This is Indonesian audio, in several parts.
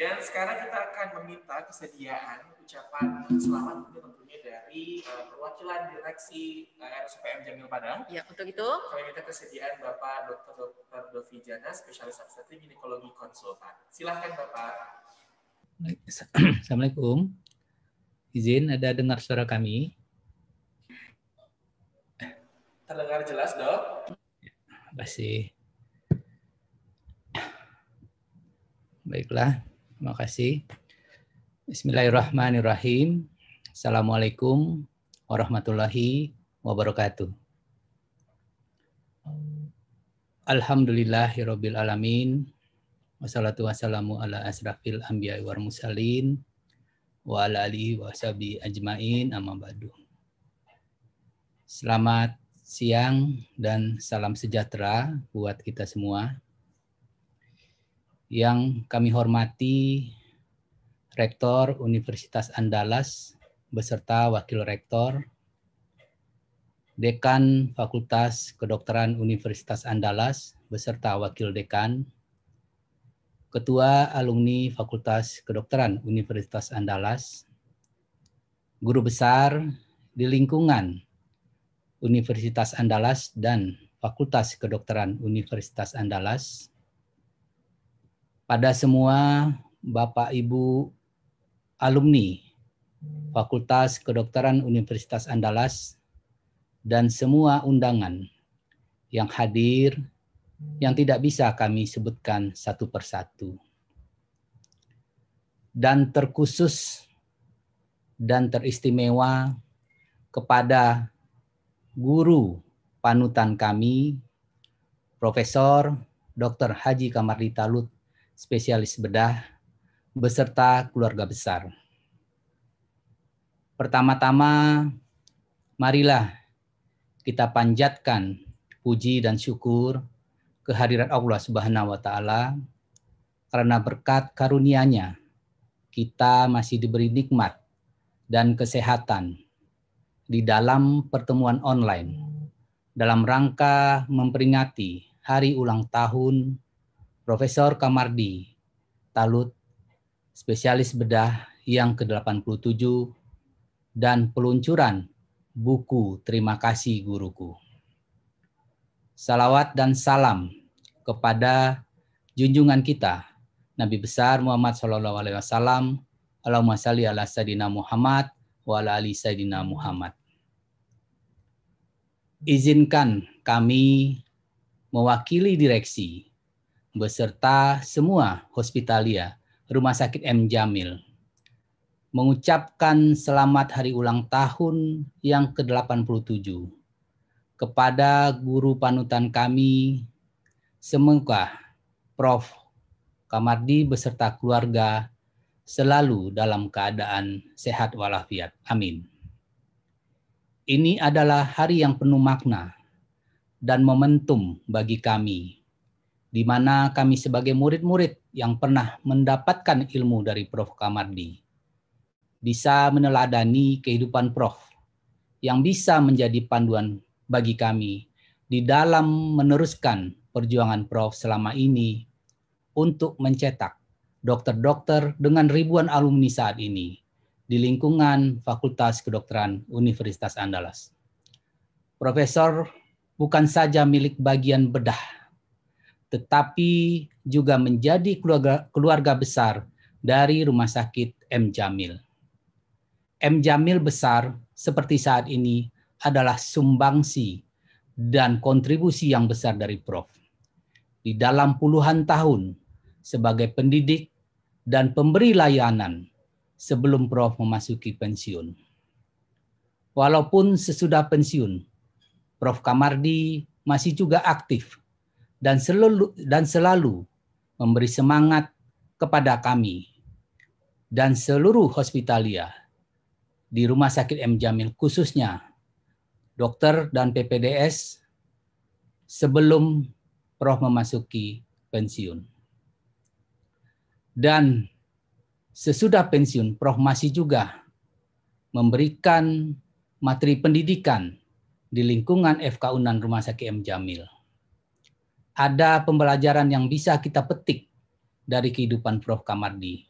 Dan sekarang kita akan meminta kesediaan ucapan selamat tentunya dari eh, perwakilan direksi uh, eh, RSPM Jamil Padang. Ya, untuk itu kami minta kesediaan Bapak Dr. Dr. Dovi Jana, spesialis obstetri ginekologi konsultan. Silahkan Bapak. Assalamualaikum. Izin ada dengar suara kami? Terdengar jelas, Dok? Ya, terima kasih. Baiklah. Terima kasih. Bismillahirrahmanirrahim. Assalamualaikum warahmatullahi wabarakatuh. Alhamdulillahirabbil alamin. Wassalatu wassalamu ala asrafil anbiya'i wal mursalin wa ala alihi washabi ajmain amma ba'du. Selamat siang dan salam sejahtera buat kita semua yang kami hormati Rektor Universitas Andalas beserta Wakil Rektor, Dekan Fakultas Kedokteran Universitas Andalas beserta Wakil Dekan, Ketua Alumni Fakultas Kedokteran Universitas Andalas, Guru Besar di lingkungan Universitas Andalas dan Fakultas Kedokteran Universitas Andalas, pada semua Bapak Ibu alumni Fakultas Kedokteran Universitas Andalas dan semua undangan yang hadir yang tidak bisa kami sebutkan satu persatu. Dan terkhusus dan teristimewa kepada guru panutan kami, Profesor Dr. Haji Kamardita Lut spesialis bedah, beserta keluarga besar. Pertama-tama, marilah kita panjatkan puji dan syukur kehadiran Allah Subhanahu wa taala karena berkat karunia-Nya kita masih diberi nikmat dan kesehatan di dalam pertemuan online dalam rangka memperingati hari ulang tahun Profesor Kamardi Talut, spesialis bedah yang ke-87 dan peluncuran buku Terima Kasih Guruku. Salawat dan salam kepada junjungan kita Nabi besar Muhammad SAW, alaihi wasallam. Allahumma salli ala Sayyidina Muhammad wa ala ali Sayyidina Muhammad. Izinkan kami mewakili direksi beserta semua hospitalia Rumah Sakit M. Jamil mengucapkan selamat hari ulang tahun yang ke-87 kepada guru panutan kami semoga Prof. Kamardi beserta keluarga selalu dalam keadaan sehat walafiat. Amin. Ini adalah hari yang penuh makna dan momentum bagi kami di mana kami sebagai murid-murid yang pernah mendapatkan ilmu dari Prof. Kamardi bisa meneladani kehidupan Prof yang bisa menjadi panduan bagi kami di dalam meneruskan perjuangan Prof selama ini untuk mencetak dokter-dokter dengan ribuan alumni saat ini di lingkungan Fakultas Kedokteran Universitas Andalas. Profesor bukan saja milik bagian bedah tetapi juga menjadi keluarga, keluarga besar dari Rumah Sakit M. Jamil. M. Jamil besar seperti saat ini adalah sumbangsi dan kontribusi yang besar dari Prof. Di dalam puluhan tahun sebagai pendidik dan pemberi layanan sebelum Prof memasuki pensiun. Walaupun sesudah pensiun, Prof Kamardi masih juga aktif dan selalu dan selalu memberi semangat kepada kami dan seluruh hospitalia di Rumah Sakit M Jamil khususnya dokter dan PPDS sebelum Prof memasuki pensiun. Dan sesudah pensiun Prof masih juga memberikan materi pendidikan di lingkungan FK Unan Rumah Sakit M Jamil ada pembelajaran yang bisa kita petik dari kehidupan Prof. Kamardi.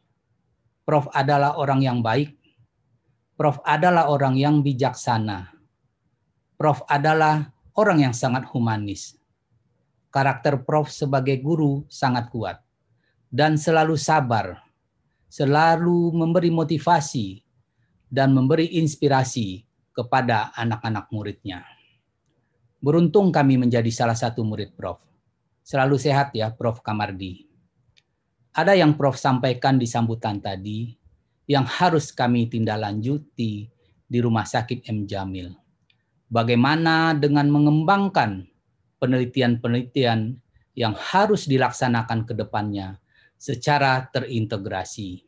Prof adalah orang yang baik. Prof adalah orang yang bijaksana. Prof adalah orang yang sangat humanis. Karakter Prof sebagai guru sangat kuat dan selalu sabar, selalu memberi motivasi dan memberi inspirasi kepada anak-anak muridnya. Beruntung kami menjadi salah satu murid Prof. Selalu sehat ya Prof. Kamardi. Ada yang Prof sampaikan di sambutan tadi yang harus kami tindak lanjuti di Rumah Sakit M. Jamil. Bagaimana dengan mengembangkan penelitian-penelitian yang harus dilaksanakan ke depannya secara terintegrasi.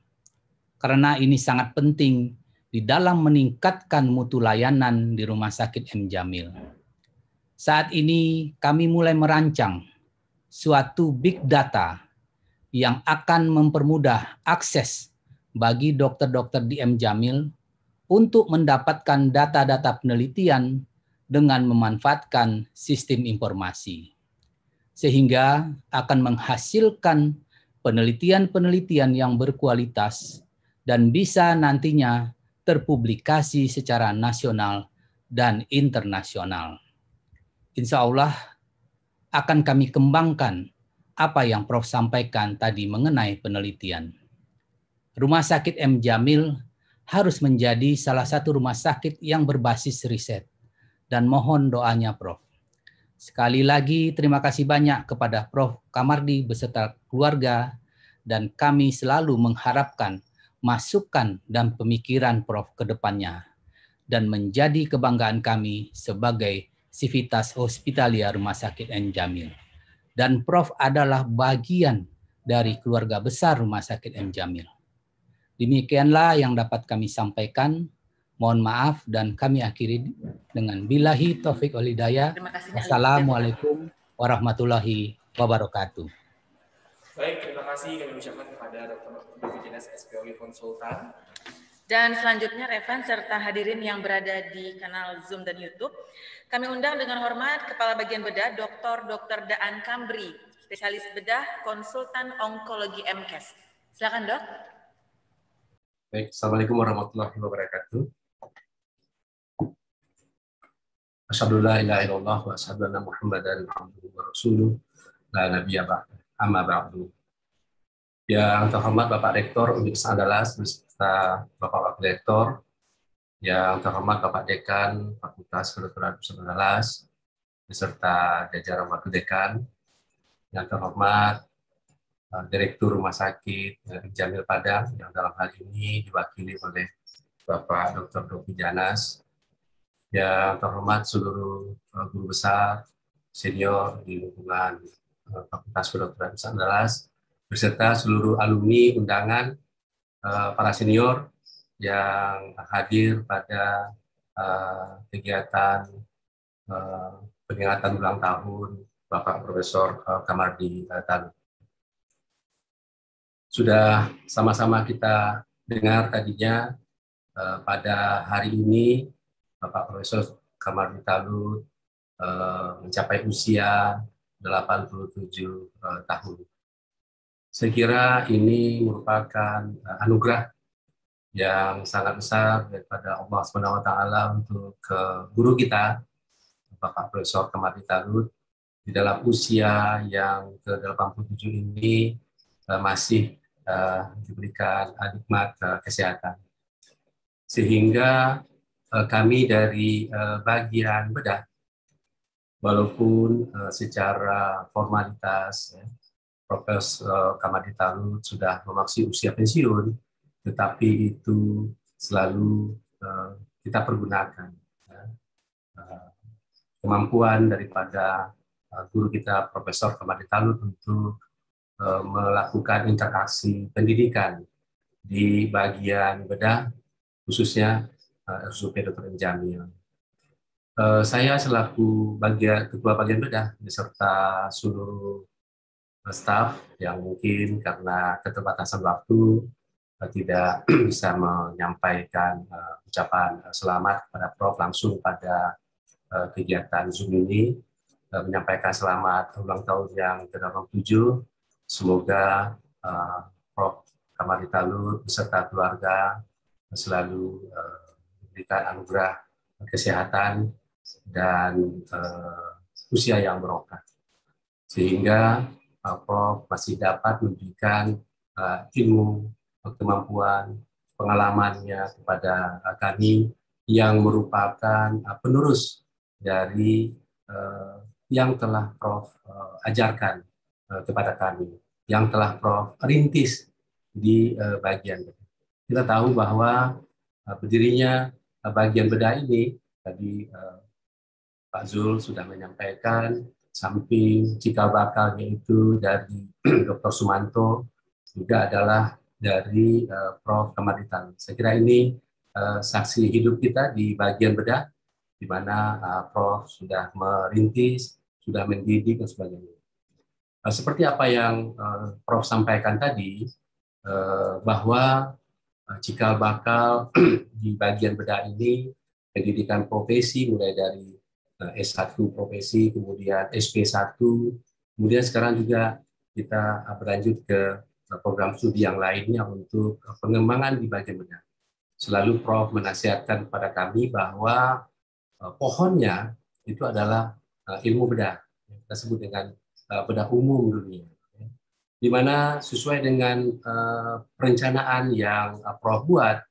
Karena ini sangat penting di dalam meningkatkan mutu layanan di Rumah Sakit M. Jamil. Saat ini kami mulai merancang suatu big data yang akan mempermudah akses bagi dokter-dokter di M. Jamil untuk mendapatkan data-data penelitian dengan memanfaatkan sistem informasi. Sehingga akan menghasilkan penelitian-penelitian yang berkualitas dan bisa nantinya terpublikasi secara nasional dan internasional. Insya Allah akan kami kembangkan apa yang Prof sampaikan tadi mengenai penelitian. Rumah Sakit M. Jamil harus menjadi salah satu rumah sakit yang berbasis riset dan mohon doanya Prof. Sekali lagi terima kasih banyak kepada Prof. Kamardi beserta keluarga dan kami selalu mengharapkan masukan dan pemikiran Prof ke depannya dan menjadi kebanggaan kami sebagai Sivitas Hospitalia Rumah Sakit N. Jamil. Dan Prof adalah bagian dari keluarga besar Rumah Sakit M. Jamil. Demikianlah yang dapat kami sampaikan. Mohon maaf dan kami akhiri dengan bilahi taufik walidaya. Assalamualaikum Wassalamualaikum warahmatullahi wabarakatuh. Baik, terima kasih kami ucapkan kepada Dr. Dr. Jenas SPOI Konsultan. Dan selanjutnya Revan serta hadirin yang berada di kanal Zoom dan YouTube, kami undang dengan hormat Kepala Bagian Bedah Dr. Dr. Daan Kambri, spesialis bedah konsultan onkologi MKes. Silakan dok. Baik, Assalamualaikum warahmatullahi wabarakatuh. Assalamualaikum ilaha illallah wa asyhadu anna Muhammadan abduhu wa rasuluh. La nabiyya ba'da. Amma ba'du. Ya, yang terhormat Bapak Rektor Universitas Andalas beserta Bapak Wakil Rektor, yang terhormat Bapak Dekan Fakultas Kedokteran Personalas, beserta jajaran Wakil Dekan, yang terhormat eh, Direktur Rumah Sakit Jamil Padang, yang dalam hal ini diwakili oleh Bapak Dr. Dovi Janas, ya, yang terhormat seluruh eh, guru besar, senior di lingkungan eh, Fakultas Kedokteran Personalas, beserta seluruh alumni undangan Eh, para senior yang hadir pada uh, kegiatan uh, eh, peringatan ulang tahun Bapak Profesor uh, Kamardi uh, Sudah sama-sama kita dengar tadinya uh, pada hari ini Bapak Profesor Kamardi Talu uh, mencapai usia 87 uh, tahun. Saya kira ini merupakan eh, anugerah yang sangat besar daripada Allah Subhanahu wa taala untuk ke guru kita Bapak Profesor Kemati Tarut di dalam usia yang ke-87 ini eh, masih uh, diberikan nikmat uh, kesehatan. Sehingga uh, kami dari uh, bagian bedah walaupun uh, secara formalitas ya, Profes eh, Kamaditalu sudah memasuki usia pensiun, tetapi itu selalu eh, kita pergunakan. Ya. Eh, kemampuan daripada guru kita Profesor Kamaditalu untuk melakukan interaksi pendidikan di bagian bedah, khususnya RSUP Dr. Jamil. Saya selaku bagian ketua bagian bedah beserta seluruh staff yang mungkin karena keterbatasan waktu eh, tidak bisa menyampaikan uh, ucapan eh, selamat kepada Prof langsung pada uh, kegiatan Zoom ini uh, menyampaikan selamat ulang tahun yang ke-87 semoga uh, Prof Kamarita Lut beserta keluarga selalu uh, diberikan anugerah kesehatan dan uh, usia yang berokat sehingga Pak Prof masih dapat memberikan uh, eh, ilmu, kemampuan, pengalamannya kepada uh, kami yang merupakan uh, penerus dari uh, yang telah Prof uh, ajarkan uh, kepada kami, yang telah Prof rintis di uh, bagian kita tahu bahwa uh, berdirinya uh, bagian bedah ini tadi uh, Pak Zul sudah menyampaikan samping cikal bakalnya itu dari Dr. Sumanto juga adalah dari uh, Prof. Kamaritan. Saya kira ini uh, saksi hidup kita di bagian bedah di mana uh, Prof sudah merintis, sudah mendidik dan sebagainya. Uh, seperti apa yang uh, Prof sampaikan tadi uh, bahwa uh, cikal bakal di bagian bedah ini pendidikan profesi mulai dari Eh, S1 profesi, kemudian SP1, kemudian sekarang juga kita eh, berlanjut ke eh, program studi yang lainnya untuk pengembangan di bagian benak. Selalu Prof menasihatkan kepada kami bahwa pohonnya itu adalah ilmu bedah, yang kita sebut dengan bedah umum dunia. Di mana sesuai dengan perencanaan yang Prof buat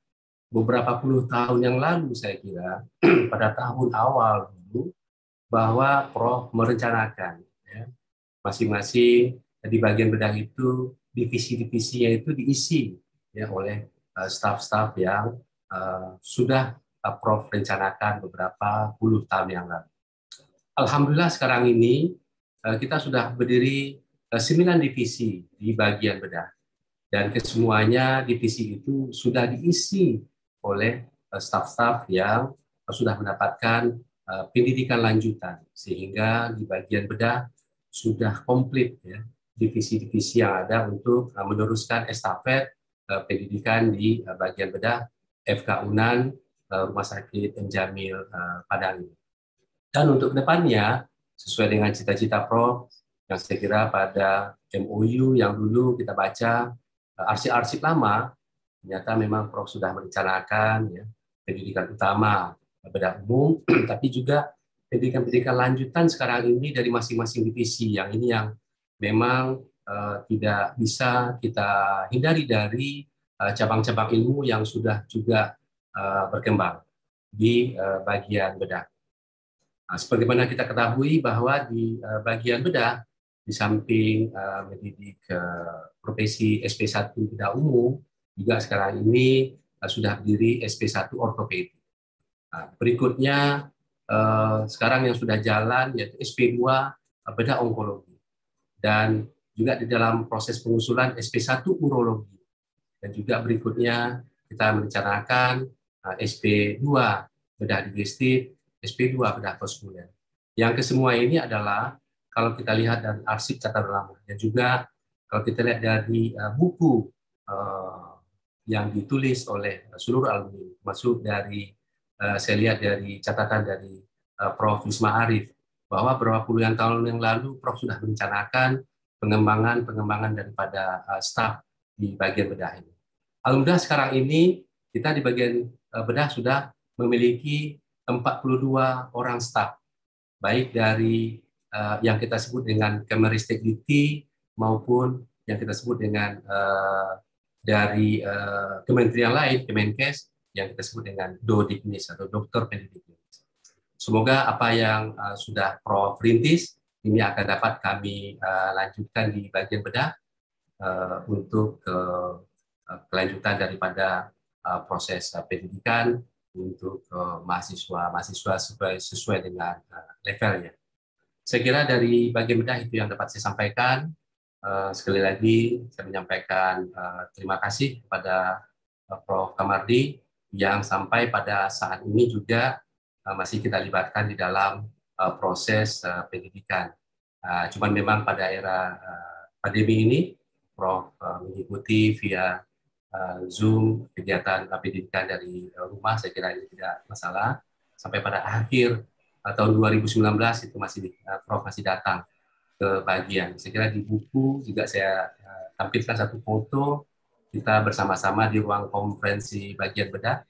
beberapa puluh tahun yang lalu saya kira pada tahun awal bahwa Prof merencanakan ya. masing-masing di bagian bedah itu divisi-divisinya itu diisi ya oleh uh, eh, staf-staf yang uh, sudah uh, Prof rencanakan beberapa puluh tahun yang lalu. Alhamdulillah sekarang ini uh, kita sudah berdiri uh, divisi di bagian bedah dan kesemuanya divisi itu sudah diisi oleh uh, staf-staf yang sudah mendapatkan Eh, pendidikan lanjutan sehingga di bagian bedah sudah komplit ya divisi-divisi yang ada untuk eh, meneruskan estafet eh, pendidikan di bagian bedah FK Unan Rumah Sakit Enjamil uh, Padang. Dan untuk kedepannya sesuai dengan cita-cita Pro yang saya kira pada MOU yang dulu kita baca arsip-arsip lama ternyata memang Prof sudah merencanakan ya, pendidikan utama bedah umum, tapi juga pendidikan-pendidikan lanjutan sekarang ini dari masing-masing divisi yang ini yang memang uh, tidak bisa kita hindari dari eh, cabang-cabang uh, ilmu yang sudah juga uh, berkembang di uh, bagian bedah. Nah, mana kita ketahui bahwa di uh, bagian bedah, di samping uh, mendidik uh, profesi SP1 bedah umum, juga sekarang ini uh, sudah berdiri SP1 ortopedi. Nah, berikutnya eh, sekarang yang sudah jalan yaitu SP2 eh, bedah onkologi dan juga di dalam proses pengusulan SP1 urologi dan juga berikutnya kita merencanakan eh, SP2 bedah digestif, SP2 bedah postkuliah. Yang kesemua ini adalah kalau kita lihat dan arsip catatan lama dan juga kalau kita lihat dari uh, buku uh, yang ditulis oleh seluruh alumni, termasuk dari Eh, saya lihat dari catatan dari eh, Prof. Yusma Arif bahwa beberapa puluhan tahun yang lalu Prof sudah merencanakan pengembangan-pengembangan daripada eh, staf di bagian bedah ini. Alhamdulillah sekarang ini kita di bagian bedah sudah memiliki 42 orang staf, baik dari yang kita sebut dengan kemeristik maupun yang kita sebut dengan dari kementerian lain, Kemenkes, yang kita sebut dengan do dignis atau dokter pendidik. Semoga apa yang uh, sudah Prof rintis ini akan dapat kami uh, lanjutkan di bagian bedah uh, untuk uh, kelanjutan daripada uh, proses uh, pendidikan untuk uh, mahasiswa mahasiswa sesuai, sesuai dengan uh, levelnya. Saya kira dari bagian bedah itu yang dapat saya sampaikan. Uh, sekali lagi saya menyampaikan uh, terima kasih kepada uh, Prof. Kamardi yang sampai pada saat ini juga eh, masih kita libatkan di dalam eh, proses eh, pendidikan. cuman memang pada era pandemi ini, Prof mengikuti via Zoom kegiatan pendidikan dari rumah, saya kira ini tidak masalah. Sampai pada akhir tahun 2019 itu masih Prof masih datang ke bagian. Saya kira di buku juga saya tampilkan satu foto kita bersama-sama di ruang konferensi bagian bedah.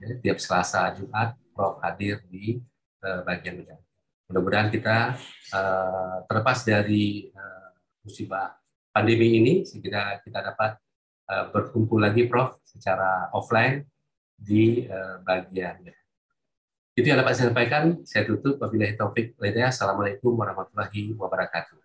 Ya, tiap Selasa Jumat, Prof hadir di uh, bagian bedah. Mudah-mudahan kita uh, terlepas dari uh, musibah pandemi ini, sehingga kita dapat uh, berkumpul lagi, Prof, secara offline di uh, bagian bedah. Itu yang dapat saya sampaikan. Saya tutup. Wabillahi taufik. Assalamualaikum warahmatullahi wabarakatuh.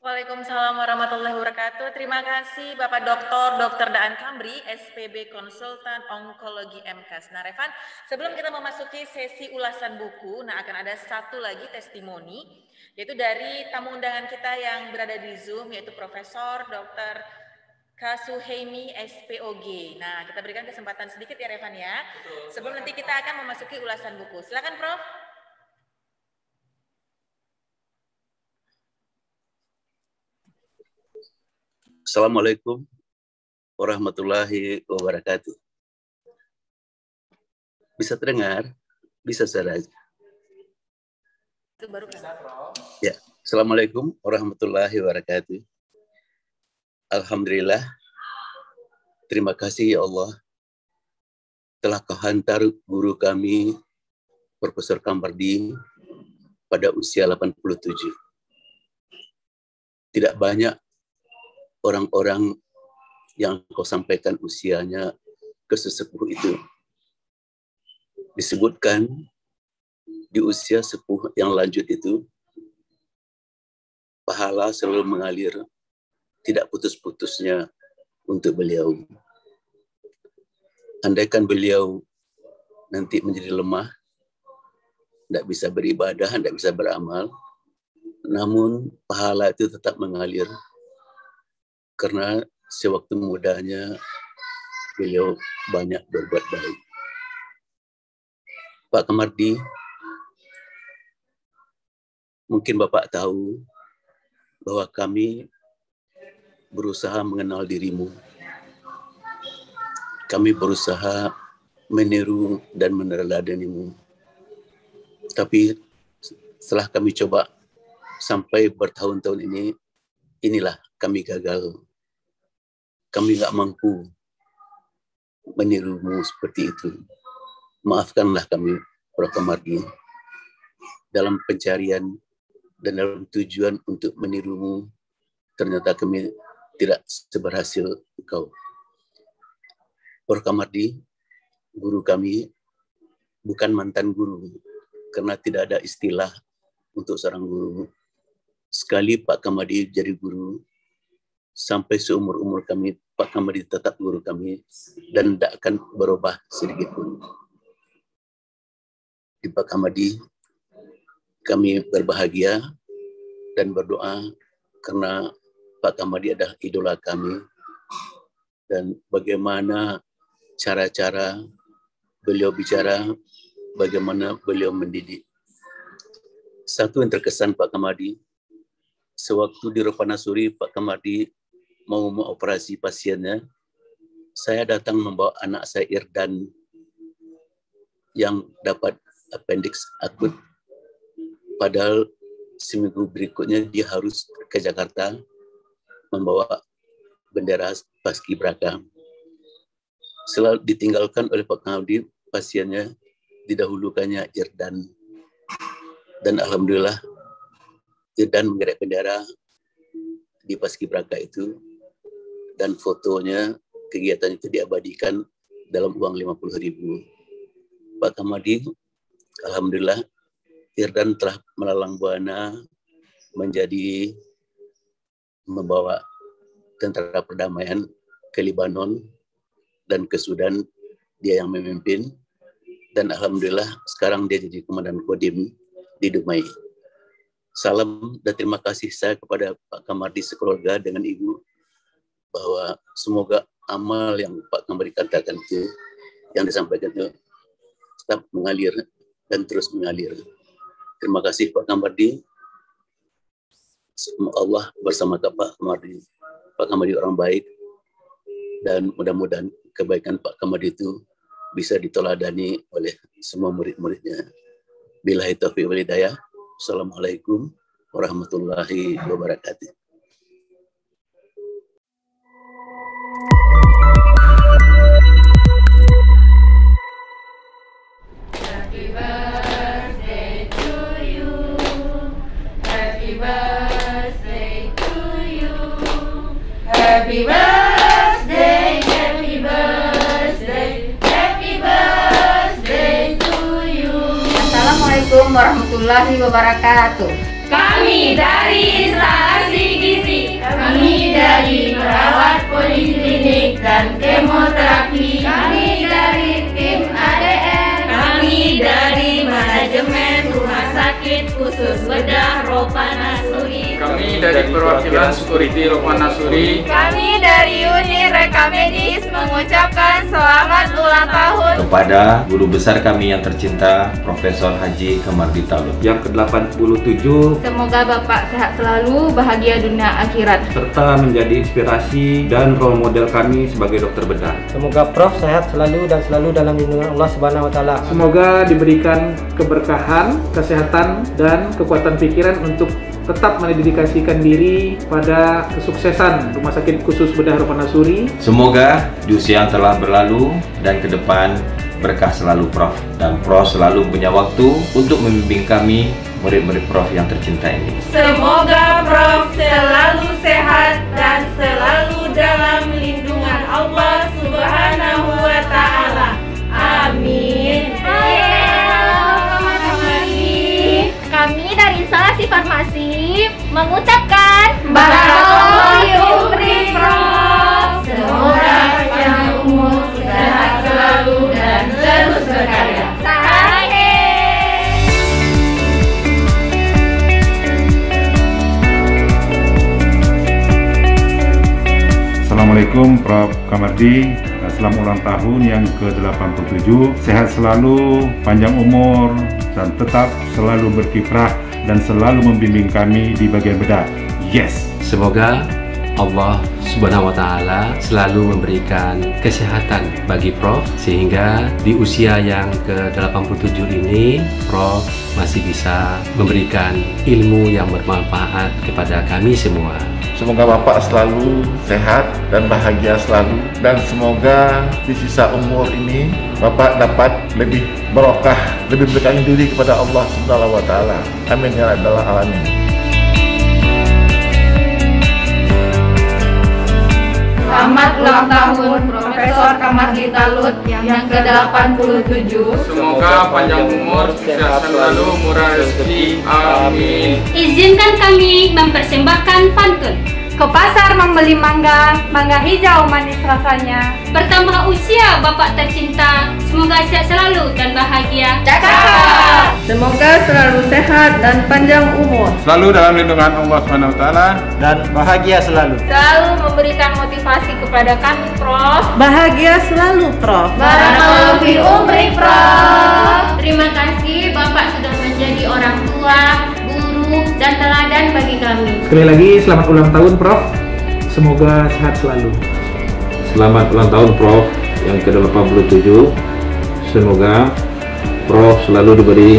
Waalaikumsalam warahmatullahi wabarakatuh. Terima kasih Bapak Dr. Dr. Daan Kamri, SPB Konsultan Onkologi MKS. Nah Revan, sebelum kita memasuki sesi ulasan buku, nah akan ada satu lagi testimoni, yaitu dari tamu undangan kita yang berada di Zoom, yaitu Profesor Dr. Kasuhemi SPOG. Nah, kita berikan kesempatan sedikit ya Revan ya. Sebelum nanti kita akan memasuki ulasan buku. Silakan Prof. Assalamualaikum warahmatullahi wabarakatuh. Bisa terdengar? Bisa saudara. Kan? Ya, Assalamualaikum warahmatullahi wabarakatuh. Alhamdulillah. Terima kasih ya Allah telah kau guru kami Profesor Kambardi, pada usia 87. Tidak banyak orang-orang yang kau sampaikan usianya ke sesepuh itu. Disebutkan di usia sepuh yang lanjut itu, pahala selalu mengalir, tidak putus-putusnya untuk beliau. Andaikan beliau nanti menjadi lemah, tidak bisa beribadah, tidak bisa beramal, namun pahala itu tetap mengalir karena sewaktu mudanya beliau banyak berbuat baik. Pak Kemardi, mungkin Bapak tahu bahwa kami berusaha mengenal dirimu. Kami berusaha meniru dan meneladanimu. Tapi setelah kami coba sampai bertahun-tahun ini, inilah kami gagal kami tidak mampu menirumu seperti itu. Maafkanlah kami, Prof. Kamardi, dalam pencarian dan dalam tujuan untuk menirumu, ternyata kami tidak seberhasil engkau. Prof. Kamardi, guru kami bukan mantan guru, karena tidak ada istilah untuk seorang guru. Sekali Pak Kamadi jadi guru, sampai seumur-umur kami Pak Kamadi tetap guru kami dan tidak akan berubah sedikit pun. Di Pak Kamadi kami berbahagia dan berdoa karena Pak Kamadi adalah idola kami dan bagaimana cara-cara beliau bicara, bagaimana beliau mendidik. Satu yang terkesan Pak Kamadi, sewaktu di Rupanasuri, Pak Kamadi mau mengoperasi pasiennya, saya datang membawa anak saya Irdan yang dapat appendix akut. Padahal seminggu berikutnya dia harus ke Jakarta membawa bendera Paskibraka. Selalu ditinggalkan oleh Pak Kamdi pasiennya didahulukannya Irdan. Dan alhamdulillah Irdan menggerak bendera di Paskibraka itu dan fotonya kegiatan itu diabadikan dalam uang 50 ribu. Pak Kamadi, Alhamdulillah, Irdan telah melalang buana menjadi membawa tentara perdamaian ke Libanon dan ke Sudan dia yang memimpin dan alhamdulillah sekarang dia jadi komandan Kodim di Dumai. Salam dan terima kasih saya kepada Pak Kamardi sekeluarga dengan Ibu bahwa semoga amal yang Pak Kambari katakan itu, yang disampaikan itu, tetap mengalir dan terus mengalir. Terima kasih Pak Kamardi. Allah bersama Pak Kamardi. Pak Kamardi orang baik. Dan mudah-mudahan kebaikan Pak Kamardi itu bisa ditoladani oleh semua murid-muridnya. Bila itu Assalamualaikum warahmatullahi wabarakatuh. Assalamualaikum warahmatullahi wabarakatuh. Kami dari Instalasi Gizi. Kami dari perawat poliklinik dan kemoterapi. Kami dari tim ADR, Kami dari manajemen rumah sakit khusus bedah Ropa Nasuri. Kami dari perwakilan Security Lokman Nasuri. Kami dari Unit Rekamedis mengucapkan selamat ulang tahun kepada guru besar kami yang tercinta Profesor Haji Kamardita Ulum. Yang ke-87 Semoga Bapak sehat selalu, bahagia dunia akhirat serta menjadi inspirasi dan role model kami sebagai dokter bedah. Semoga Prof sehat selalu dan selalu dalam lindungan Allah Subhanahu wa taala. Semoga diberikan keberkahan, kesehatan dan kekuatan pikiran untuk tetap mendedikasikan diri pada kesuksesan Rumah Sakit Khusus Bedah Rupanasuri. Semoga di usia yang telah berlalu dan ke depan berkah selalu Prof. Dan Prof selalu punya waktu untuk membimbing kami murid-murid Prof yang tercinta ini. Semoga Prof selalu sehat dan selalu dalam lindungan Allah Farmasi Farmasi mengucapkan Barakallahu Semoga panjang umur, sehat selalu dan terus berkarya. Assalamualaikum Prof. Kamardi Selamat ulang tahun yang ke-87 Sehat selalu, panjang umur, dan tetap selalu berkiprah dan selalu membimbing kami di bagian bedah. Yes! Semoga Allah Subhanahu wa taala selalu memberikan kesehatan bagi Prof sehingga di usia yang ke-87 ini Prof masih bisa memberikan ilmu yang bermanfaat kepada kami semua. Semoga Bapak selalu sehat dan bahagia selalu dan semoga di sisa umur ini Bapak dapat lebih berkah lebih berkah diri kepada Allah Subhanahu wa taala. Amin ya rabbal alamin. Selamat ulang tahun Profesor Kamar Gita Lut yang ke-87 Semoga panjang umur, sehat selalu, murah rezeki, amin Izinkan kami mempersembahkan pantun ke pasar membeli mangga, mangga hijau manis rasanya. Bertambah usia Bapak tercinta, semoga sehat selalu dan bahagia. Cakap! Semoga selalu sehat dan panjang umur. Selalu dalam lindungan Allah SWT dan bahagia selalu. Selalu memberikan motivasi kepada kami, Prof. Bahagia selalu, Prof. Barakallahu fi umri, Prof. Terima kasih Bapak sudah menjadi orang tua sibuk dan teladan bagi kami. Sekali lagi selamat ulang tahun Prof. Semoga sehat selalu. Selamat ulang tahun Prof yang ke-87. Semoga Prof selalu diberi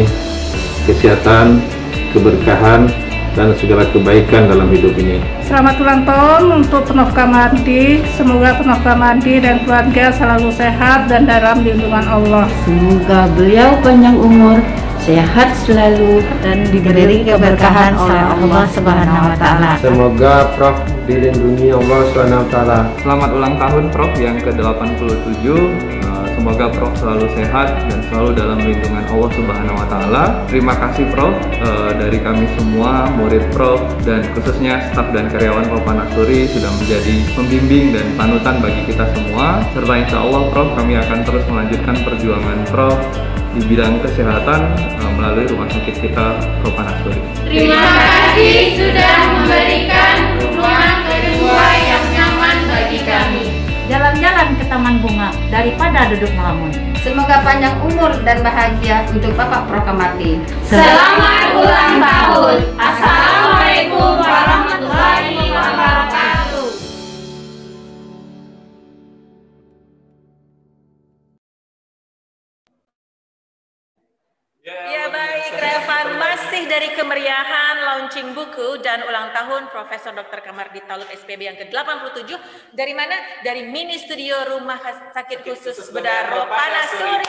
kesehatan, keberkahan, dan segala kebaikan dalam hidup ini. Selamat ulang tahun untuk Prof Kamandi. Semoga Prof Kamandi dan keluarga selalu sehat dan dalam lindungan Allah. Semoga beliau panjang umur sehat selalu dan diberi keberkahan oleh Allah Subhanahu wa taala. Semoga Prof dilindungi Allah Subhanahu wa taala. Selamat ulang tahun Prof yang ke-87. Semoga Prof selalu sehat dan selalu dalam lindungan Allah Subhanahu wa taala. Terima kasih Prof e, dari kami semua murid Prof dan khususnya staf dan karyawan Prof Anasuri sudah menjadi pembimbing dan panutan bagi kita semua serta insya Allah Prof kami akan terus melanjutkan perjuangan Prof di bidang kesehatan e, melalui rumah sakit kita Prof Anasuri. Terima kasih sudah memberikan jalan ke taman bunga daripada duduk melamun. Semoga panjang umur dan bahagia untuk Bapak Prokamati. Selamat ulang tahun. Assalamualaikum warahmatullahi dari kemeriahan launching buku dan ulang tahun Profesor Dr. Kamar di Talut SPB yang ke-87 dari mana? Dari mini studio Rumah Sakit Khusus Bedah Ropana Suri.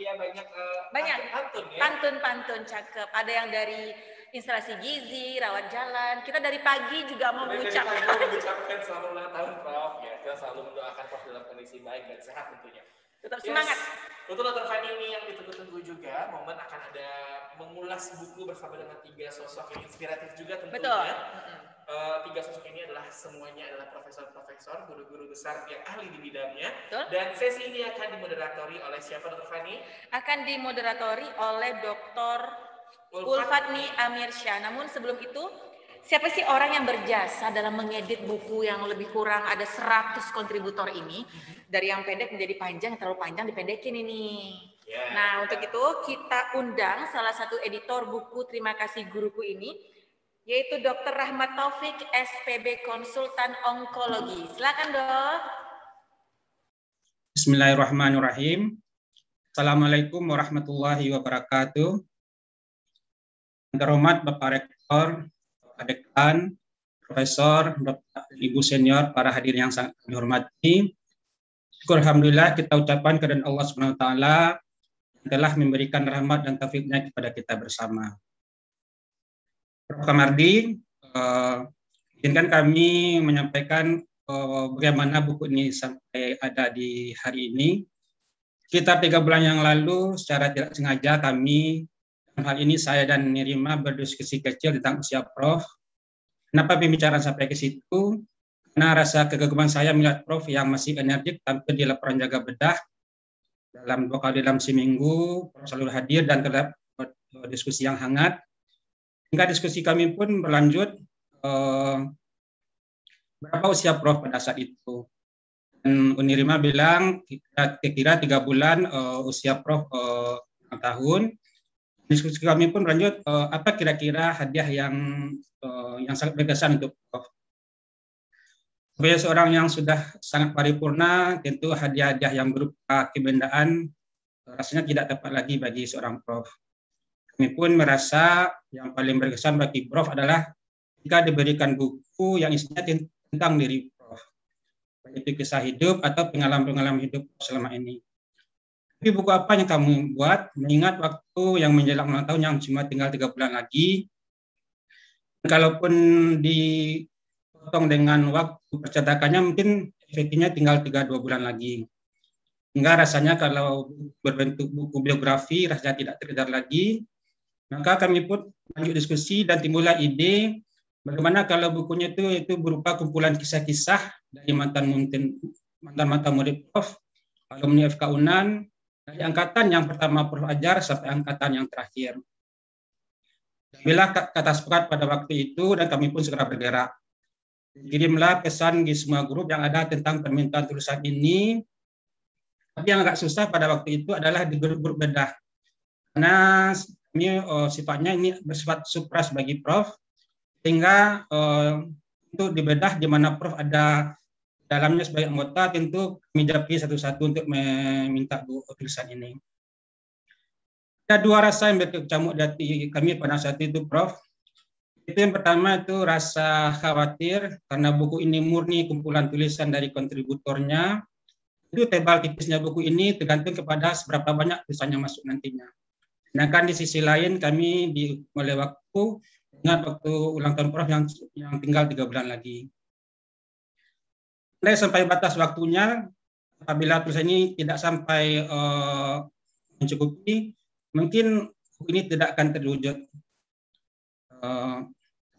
Ya, banyak eh, ya. pantun pantun cakep. Ada yang dari instalasi gizi, rawat jalan. Kita dari pagi juga mau mengucap. Kan kita mengucapkan selamat ulang tahun Prof. Ya, kita selalu mendoakan Prof dalam kondisi baik dan sehat tentunya. Tetap yes. semangat. Untuk Dr. fan ini yang ditunggu-tunggu juga, momen akan ada mengulas buku bersama dengan tiga sosok yang inspiratif juga tentunya. Betul. Uh, tiga sosok ini adalah semuanya adalah profesor-profesor, guru-guru besar yang ahli di bidangnya. Betul. Dan sesi ini akan dimoderatori oleh siapa Dr. Fani? Akan dimoderatori oleh Dr. Ulfatni Amirsyah. Namun sebelum itu, siapa sih orang yang berjasa dalam mengedit buku yang lebih kurang ada 100 kontributor ini mm-hmm. dari yang pendek menjadi panjang yang terlalu panjang dipendekin ini. Yeah. Nah, untuk itu kita undang salah satu editor buku Terima Kasih Guruku ini yaitu Dr. Rahmat Taufik SPB Konsultan Onkologi. Silakan, Dok. Bismillahirrahmanirrahim. Assalamualaikum warahmatullahi wabarakatuh. Terhormat Bapak Rektor Bapak Dekan, Profesor, Bapak Ibu senior, para hadir yang sangat dihormati. Syukur Alhamdulillah kita ucapkan kepada Allah Subhanahu Wa yang telah memberikan rahmat dan taufiknya kepada kita bersama. Prof. Kamardi, uh, izinkan kami menyampaikan uh, bagaimana buku ini sampai ada di hari ini. Kita tiga bulan yang lalu, secara tidak sengaja kami dalam hal ini saya dan Nirima berdiskusi kecil tentang usia Prof. Kenapa pembicaraan sampai ke situ? Karena rasa kekaguman saya melihat Prof yang masih energik tanpa di laporan jaga bedah dalam dua kali dalam seminggu Prof selalu hadir dan terdapat diskusi yang hangat. Hingga diskusi kami pun berlanjut eh, berapa usia Prof pada saat itu. Dan Unirima bilang kira-kira tiga bulan eh, usia Prof uh, tahun diskusi kami pun lanjut uh, apa kira-kira hadiah yang uh, yang sangat berkesan untuk Prof. Sebagai seorang yang sudah sangat paripurna, tentu hadiah-hadiah yang berupa kebendaan eh, rasanya tidak tepat lagi bagi seorang Prof. Kami pun merasa yang paling berkesan bagi Prof adalah jika diberikan buku yang isinya tentang diri Prof. Baik itu kisah hidup atau pengalaman-pengalaman hidup selama ini tapi buku apa yang kamu buat mengingat waktu yang menjelang ulang tahun yang cuma tinggal tiga bulan lagi? Kalaupun dipotong dengan waktu percetakannya mungkin efeknya tinggal tiga dua bulan lagi. Hingga rasanya kalau berbentuk buku biografi rasanya tidak teredar lagi. Maka kami pun lanjut diskusi dan timbullah ide bagaimana kalau bukunya itu itu berupa kumpulan kisah-kisah dari mantan mantan mantan murid prof alumni FK Unan dari angkatan yang pertama Prof. Ajar sampai angkatan yang terakhir. Bila kata sepakat pada waktu itu dan kami pun segera bergerak. Kirimlah pesan di semua grup yang ada tentang permintaan tulisan ini. Tapi yang agak susah pada waktu itu adalah di grup-grup bedah. Karena ini oh, eh, sifatnya ini bersifat surprise bagi Prof. Sehingga oh, untuk dibedah di mana Prof ada dalamnya sebagai anggota tentu kami dapi satu-satu untuk meminta bu tulisan ini. Ada dua rasa yang berkecamuk dari kami pada saat itu, Prof. Itu yang pertama itu rasa khawatir karena buku ini murni kumpulan tulisan dari kontributornya. Itu tebal tipisnya buku ini tergantung kepada seberapa banyak tulisannya masuk nantinya. Sedangkan di sisi lain kami di mulai waktu dengan waktu ulang tahun Prof yang, yang tinggal tiga bulan lagi play sampai batas waktunya. Apabila tulisan ini tidak sampai uh, mencukupi, mungkin ini tidak akan terwujud. Uh,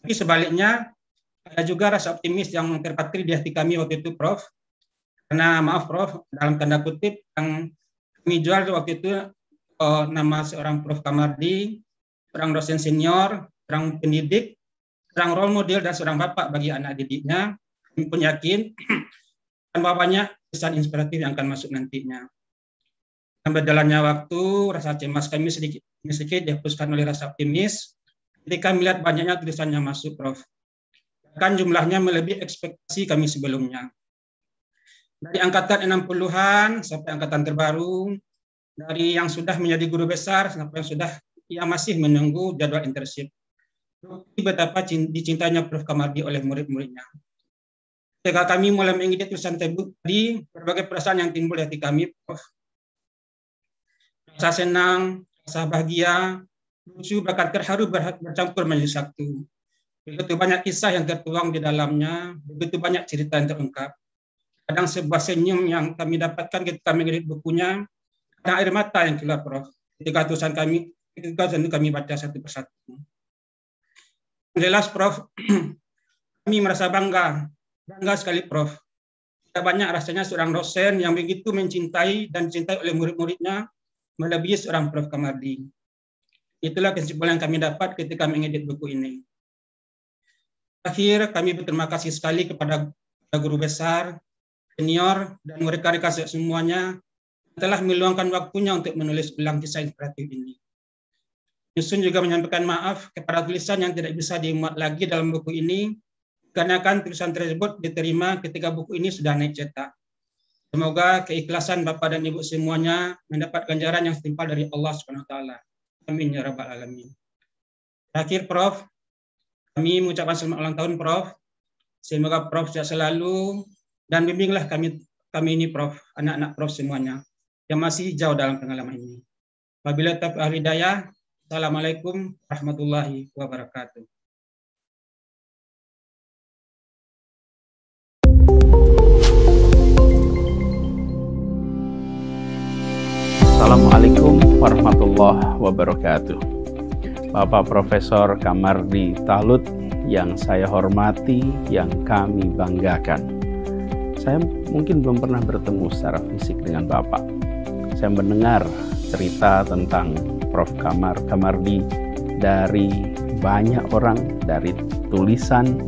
tapi sebaliknya, ada juga rasa optimis yang terpatri di hati kami waktu itu, Prof. Karena maaf, Prof, dalam tanda kutip yang kami jual waktu itu uh, nama seorang Prof. Kamardi, seorang dosen senior, seorang pendidik, seorang role model dan seorang bapak bagi anak didiknya pun yakin tanpa banyak pesan inspiratif yang akan masuk nantinya. Dan berjalannya waktu, rasa cemas kami sedikit sedikit dihapuskan oleh rasa optimis ketika melihat banyaknya tulisan yang masuk, Prof. Bahkan jumlahnya melebihi ekspektasi kami sebelumnya. Dari angkatan 60-an sampai angkatan terbaru, dari yang sudah menjadi guru besar sampai yang sudah yang masih menunggu jadwal internship. Bukti betapa dicintainya Prof. Kamardi oleh murid-muridnya ketika kami mulai mengedit tulisan tersebut di berbagai perasaan yang timbul di hati kami. Oh, rasa senang, rasa bahagia, lucu, bahkan terharu bercampur menjadi satu. Begitu banyak kisah yang tertuang di dalamnya, begitu banyak cerita yang terungkap. Kadang sebuah senyum yang kami dapatkan ketika mengedit bukunya, kadang air mata yang keluar, Prof. Ketika tulisan kami, ketika tulisan kami baca satu persatu. Jelas, Prof, kami merasa bangga Bangga sekali Prof. Tidak banyak rasanya seorang dosen yang begitu mencintai dan dicintai oleh murid-muridnya melebihi seorang Prof. Kamardi. Itulah kesimpulan yang kami dapat ketika mengedit buku ini. Akhir, kami berterima kasih sekali kepada guru besar, senior, dan mereka kasih semuanya telah meluangkan waktunya untuk menulis ulang kisah inspiratif ini. Yusun juga menyampaikan maaf kepada tulisan yang tidak bisa dimuat lagi dalam buku ini dikarenakan tulisan tersebut diterima ketika buku ini sudah naik cetak. Semoga keikhlasan Bapak dan Ibu semuanya mendapat ganjaran yang setimpal dari Allah Subhanahu taala. Amin ya rabbal alamin. Terakhir Prof, kami mengucapkan selamat ulang tahun Prof. Semoga Prof sehat selalu dan bimbinglah kami kami ini Prof, anak-anak Prof semuanya yang masih jauh dalam pengalaman ini. Wabillahi taufiq hidayah. Assalamualaikum warahmatullahi wabarakatuh. Assalamualaikum warahmatullahi wabarakatuh. Bapak Profesor Kamardi Talut yang saya hormati, yang kami banggakan. Saya mungkin belum pernah bertemu secara fisik dengan Bapak. Saya mendengar cerita tentang Prof. Kamar Kamardi dari banyak orang, dari tulisan,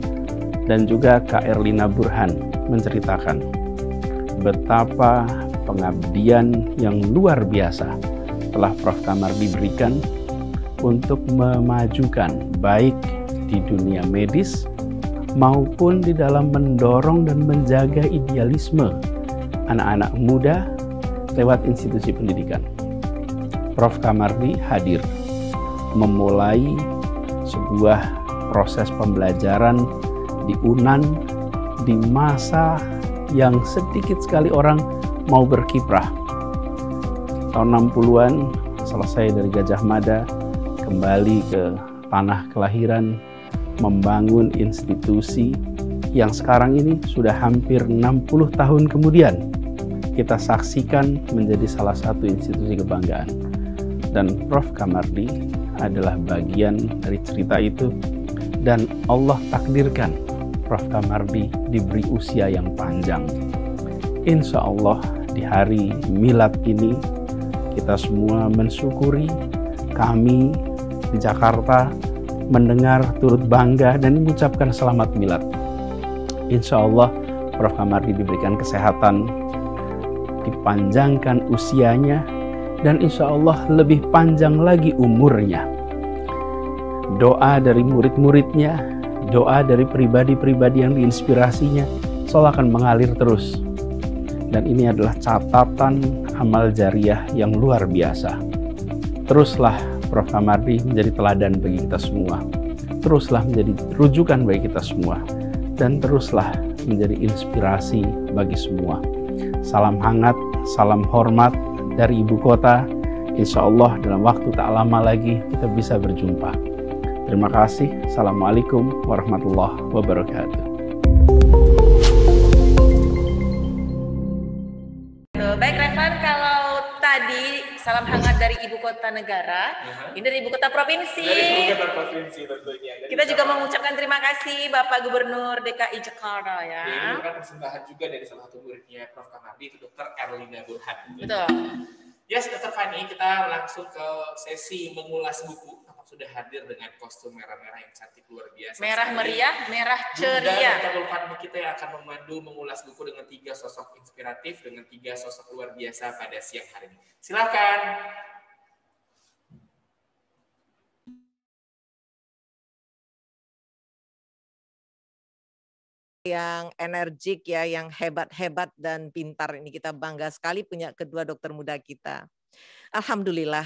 dan juga Kak Erlina Burhan menceritakan betapa pengabdian yang luar biasa telah Prof. Kamar diberikan untuk memajukan baik di dunia medis maupun di dalam mendorong dan menjaga idealisme anak-anak muda lewat institusi pendidikan. Prof. Kamardi hadir memulai sebuah proses pembelajaran di UNAN di masa yang sedikit sekali orang mau berkiprah. Tahun 60-an selesai dari Gajah Mada, kembali ke tanah kelahiran, membangun institusi yang sekarang ini sudah hampir 60 tahun kemudian kita saksikan menjadi salah satu institusi kebanggaan. Dan Prof. Kamardi adalah bagian dari cerita itu dan Allah takdirkan Prof. Kamardi diberi usia yang panjang insya Allah di hari milad ini kita semua mensyukuri kami di Jakarta mendengar turut bangga dan mengucapkan selamat milad. Insya Allah Prof. Kamardi diberikan kesehatan, dipanjangkan usianya, dan insya Allah lebih panjang lagi umurnya. Doa dari murid-muridnya, doa dari pribadi-pribadi yang diinspirasinya, seolah akan mengalir terus dan ini adalah catatan amal jariah yang luar biasa. Teruslah Prof. Kamardi menjadi teladan bagi kita semua. Teruslah menjadi rujukan bagi kita semua. Dan teruslah menjadi inspirasi bagi semua. Salam hangat, salam hormat dari ibu kota. Insya Allah dalam waktu tak lama lagi kita bisa berjumpa. Terima kasih. Assalamualaikum warahmatullahi wabarakatuh. tadi salam hangat dari ibu kota negara, uh ini dari ibu kota provinsi. Dari ibu kota provinsi tentunya. Dari Kita juga mengucapkan terima kasih Bapak Gubernur DKI Jakarta ya. ya. ini merupakan persembahan juga dari salah satu muridnya Prof. Kamardi itu Dokter Erlina Burhan. Betul. Yes, Dr. Fani, kita langsung ke sesi mengulas buku sudah hadir dengan kostum merah-merah yang cantik luar biasa. Merah sekali. meriah, merah ceria. Dan kita yang akan memandu mengulas buku dengan tiga sosok inspiratif dengan tiga sosok luar biasa pada siang hari ini. Silakan. yang energik ya, yang hebat-hebat dan pintar ini kita bangga sekali punya kedua dokter muda kita. Alhamdulillah.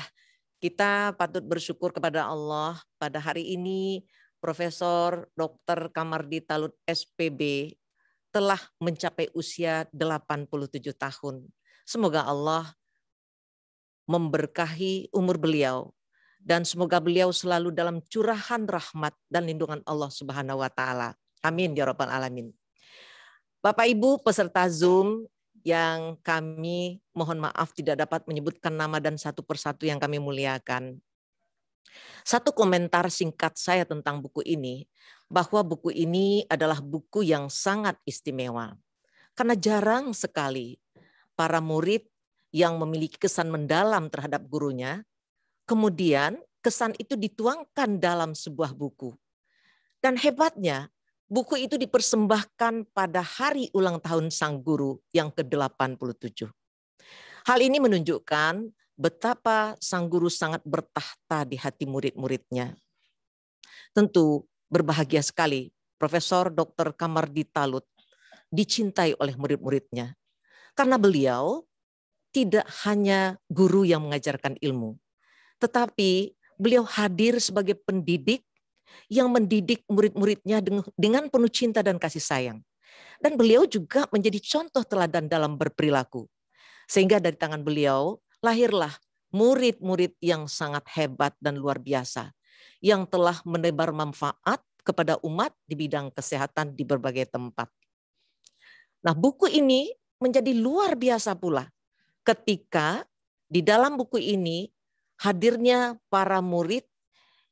Kita patut bersyukur kepada Allah pada hari ini Profesor Dr. Kamardi Talut SPB telah mencapai usia 87 tahun. Semoga Allah memberkahi umur beliau dan semoga beliau selalu dalam curahan rahmat dan lindungan Allah Subhanahu wa taala. Amin ya rabbal alamin. Bapak Ibu peserta Zoom yang kami mohon maaf tidak dapat menyebutkan nama dan satu persatu yang kami muliakan. Satu komentar singkat saya tentang buku ini, bahwa buku ini adalah buku yang sangat istimewa. Karena jarang sekali para murid yang memiliki kesan mendalam terhadap gurunya, kemudian kesan itu dituangkan dalam sebuah buku. Dan hebatnya, buku itu dipersembahkan pada hari ulang tahun Sang Guru yang ke-87. Hal ini menunjukkan betapa Sang Guru sangat bertahta di hati murid-muridnya. Tentu berbahagia sekali Profesor Dr. Kamardi Talut dicintai oleh murid-muridnya karena beliau tidak hanya guru yang mengajarkan ilmu, tetapi beliau hadir sebagai pendidik yang mendidik murid-muridnya dengan penuh cinta dan kasih sayang. Dan beliau juga menjadi contoh teladan dalam berperilaku. Sehingga dari tangan beliau lahirlah murid-murid yang sangat hebat dan luar biasa yang telah menebar manfaat kepada umat di bidang kesehatan di berbagai tempat. Nah, buku ini menjadi luar biasa pula ketika di dalam buku ini hadirnya para murid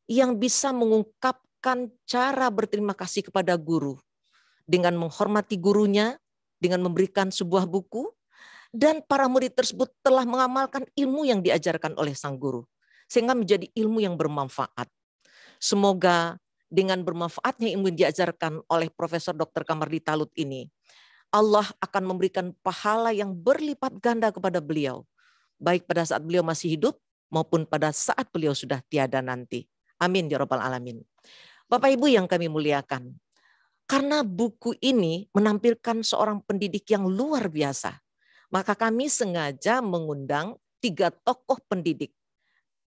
yang bisa mengungkapkan cara berterima kasih kepada guru dengan menghormati gurunya, dengan memberikan sebuah buku, dan para murid tersebut telah mengamalkan ilmu yang diajarkan oleh sang guru, sehingga menjadi ilmu yang bermanfaat. Semoga dengan bermanfaatnya ilmu yang diajarkan oleh Profesor Dr. Kamardi Talut ini, Allah akan memberikan pahala yang berlipat ganda kepada beliau, baik pada saat beliau masih hidup maupun pada saat beliau sudah tiada nanti. Amin ya Rabbal Alamin. Bapak Ibu yang kami muliakan, karena buku ini menampilkan seorang pendidik yang luar biasa, maka kami sengaja mengundang tiga tokoh pendidik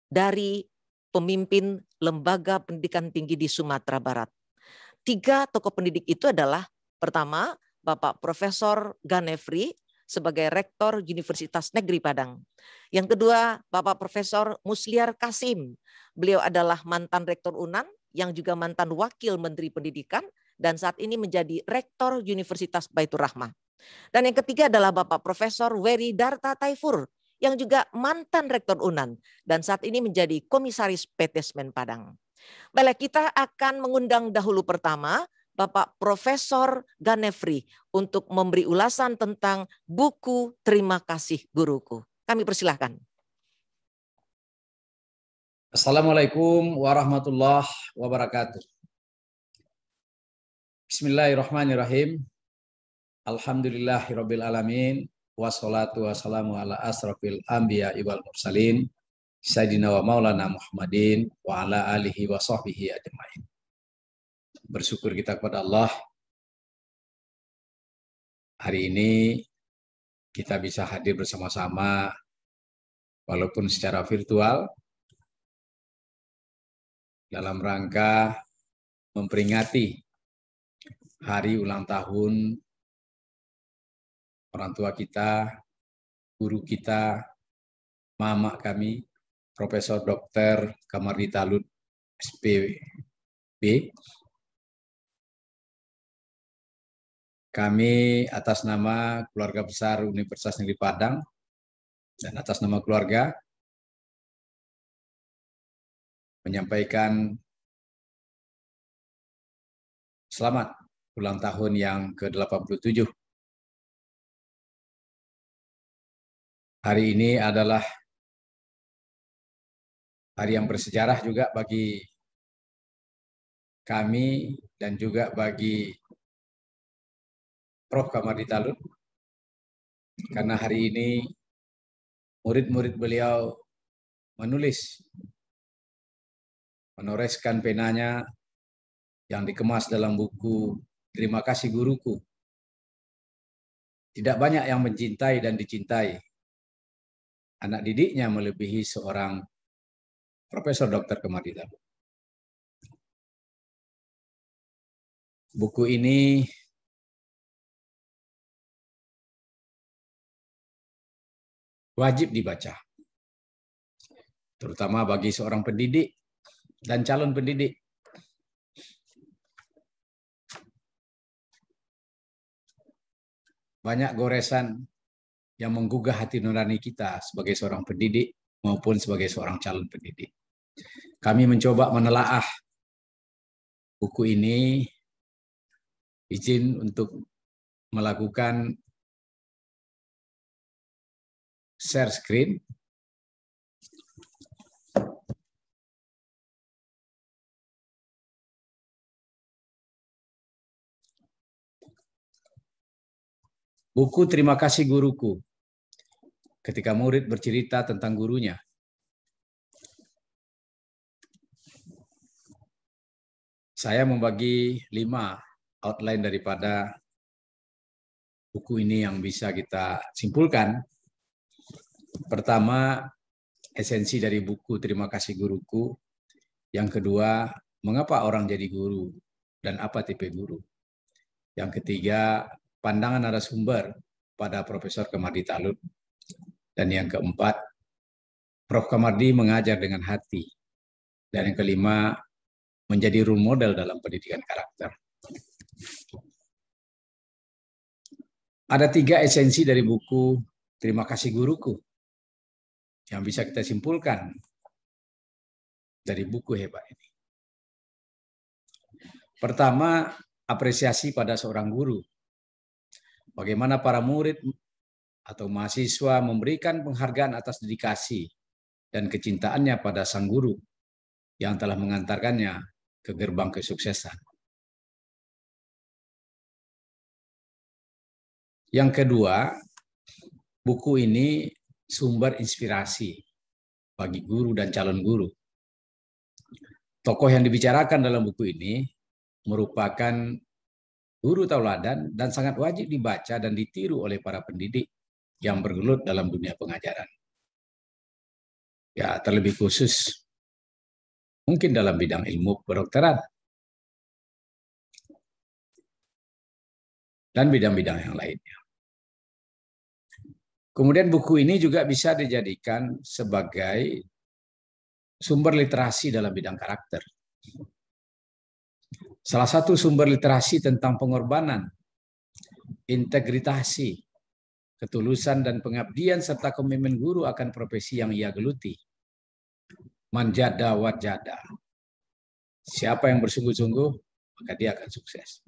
dari pemimpin lembaga pendidikan tinggi di Sumatera Barat. Tiga tokoh pendidik itu adalah pertama Bapak Profesor Ganefri sebagai Rektor Universitas Negeri Padang. Yang kedua, Bapak Profesor Musliar Kasim. Beliau adalah mantan Rektor UNAN yang juga mantan Wakil Menteri Pendidikan dan saat ini menjadi Rektor Universitas Baitur Rahmah. Dan yang ketiga adalah Bapak Profesor Weri Darta Taifur yang juga mantan Rektor UNAN dan saat ini menjadi Komisaris PT Semen Padang. Baiklah, kita akan mengundang dahulu pertama Bapak Profesor Ganefri untuk memberi ulasan tentang buku Terima Kasih Guruku. Kami persilahkan. Assalamualaikum warahmatullahi wabarakatuh. Bismillahirrahmanirrahim. Alhamdulillahirabbil alamin wassalatu wassalamu ala asrafil anbiya wal mursalin sayyidina wa maulana Muhammadin wa ala alihi wa sahbihi ajma'in bersyukur kita kepada Allah. Hari ini kita bisa hadir bersama-sama walaupun secara virtual dalam rangka memperingati hari ulang tahun orang tua kita, guru kita, mama kami, Profesor Dr. Kamardita Lut SPB Kami atas nama keluarga besar Universitas Negeri Padang dan atas nama keluarga menyampaikan selamat ulang tahun yang ke-87. Hari ini adalah hari yang bersejarah juga bagi kami dan juga bagi Prof. Talut, Karena hari ini murid-murid beliau menulis, menoreskan penanya yang dikemas dalam buku Terima Kasih Guruku. Tidak banyak yang mencintai dan dicintai. Anak didiknya melebihi seorang Profesor Dr. Kamaditalun. Buku ini wajib dibaca. Terutama bagi seorang pendidik dan calon pendidik. Banyak goresan yang menggugah hati nurani kita sebagai seorang pendidik maupun sebagai seorang calon pendidik. Kami mencoba menelaah buku ini izin untuk melakukan share screen. Buku Terima Kasih Guruku. Ketika murid bercerita tentang gurunya. Saya membagi lima outline daripada buku ini yang bisa kita simpulkan Pertama, esensi dari buku Terima Kasih Guruku. Yang kedua, mengapa orang jadi guru dan apa tipe guru. Yang ketiga, pandangan sumber pada Profesor Kamardi Talut Dan yang keempat, Prof. Kamardi mengajar dengan hati. Dan yang kelima, menjadi role model dalam pendidikan karakter. Ada tiga esensi dari buku Terima Kasih Guruku yang bisa kita simpulkan dari buku hebat ini. Pertama, apresiasi pada seorang guru. Bagaimana para murid atau mahasiswa memberikan penghargaan atas dedikasi dan kecintaannya pada sang guru yang telah mengantarkannya ke gerbang kesuksesan. Yang kedua, buku ini sumber inspirasi bagi guru dan calon guru. Tokoh yang dibicarakan dalam buku ini merupakan guru tauladan dan sangat wajib dibaca dan ditiru oleh para pendidik yang bergelut dalam dunia pengajaran. Ya, terlebih khusus mungkin dalam bidang ilmu kedokteran dan bidang-bidang yang lainnya. Kemudian buku ini juga bisa dijadikan sebagai sumber literasi dalam bidang karakter. Salah satu sumber literasi tentang pengorbanan, integritasi, ketulusan dan pengabdian serta komitmen guru akan profesi yang ia geluti. Manjada wajada. Siapa yang bersungguh-sungguh, maka dia akan sukses.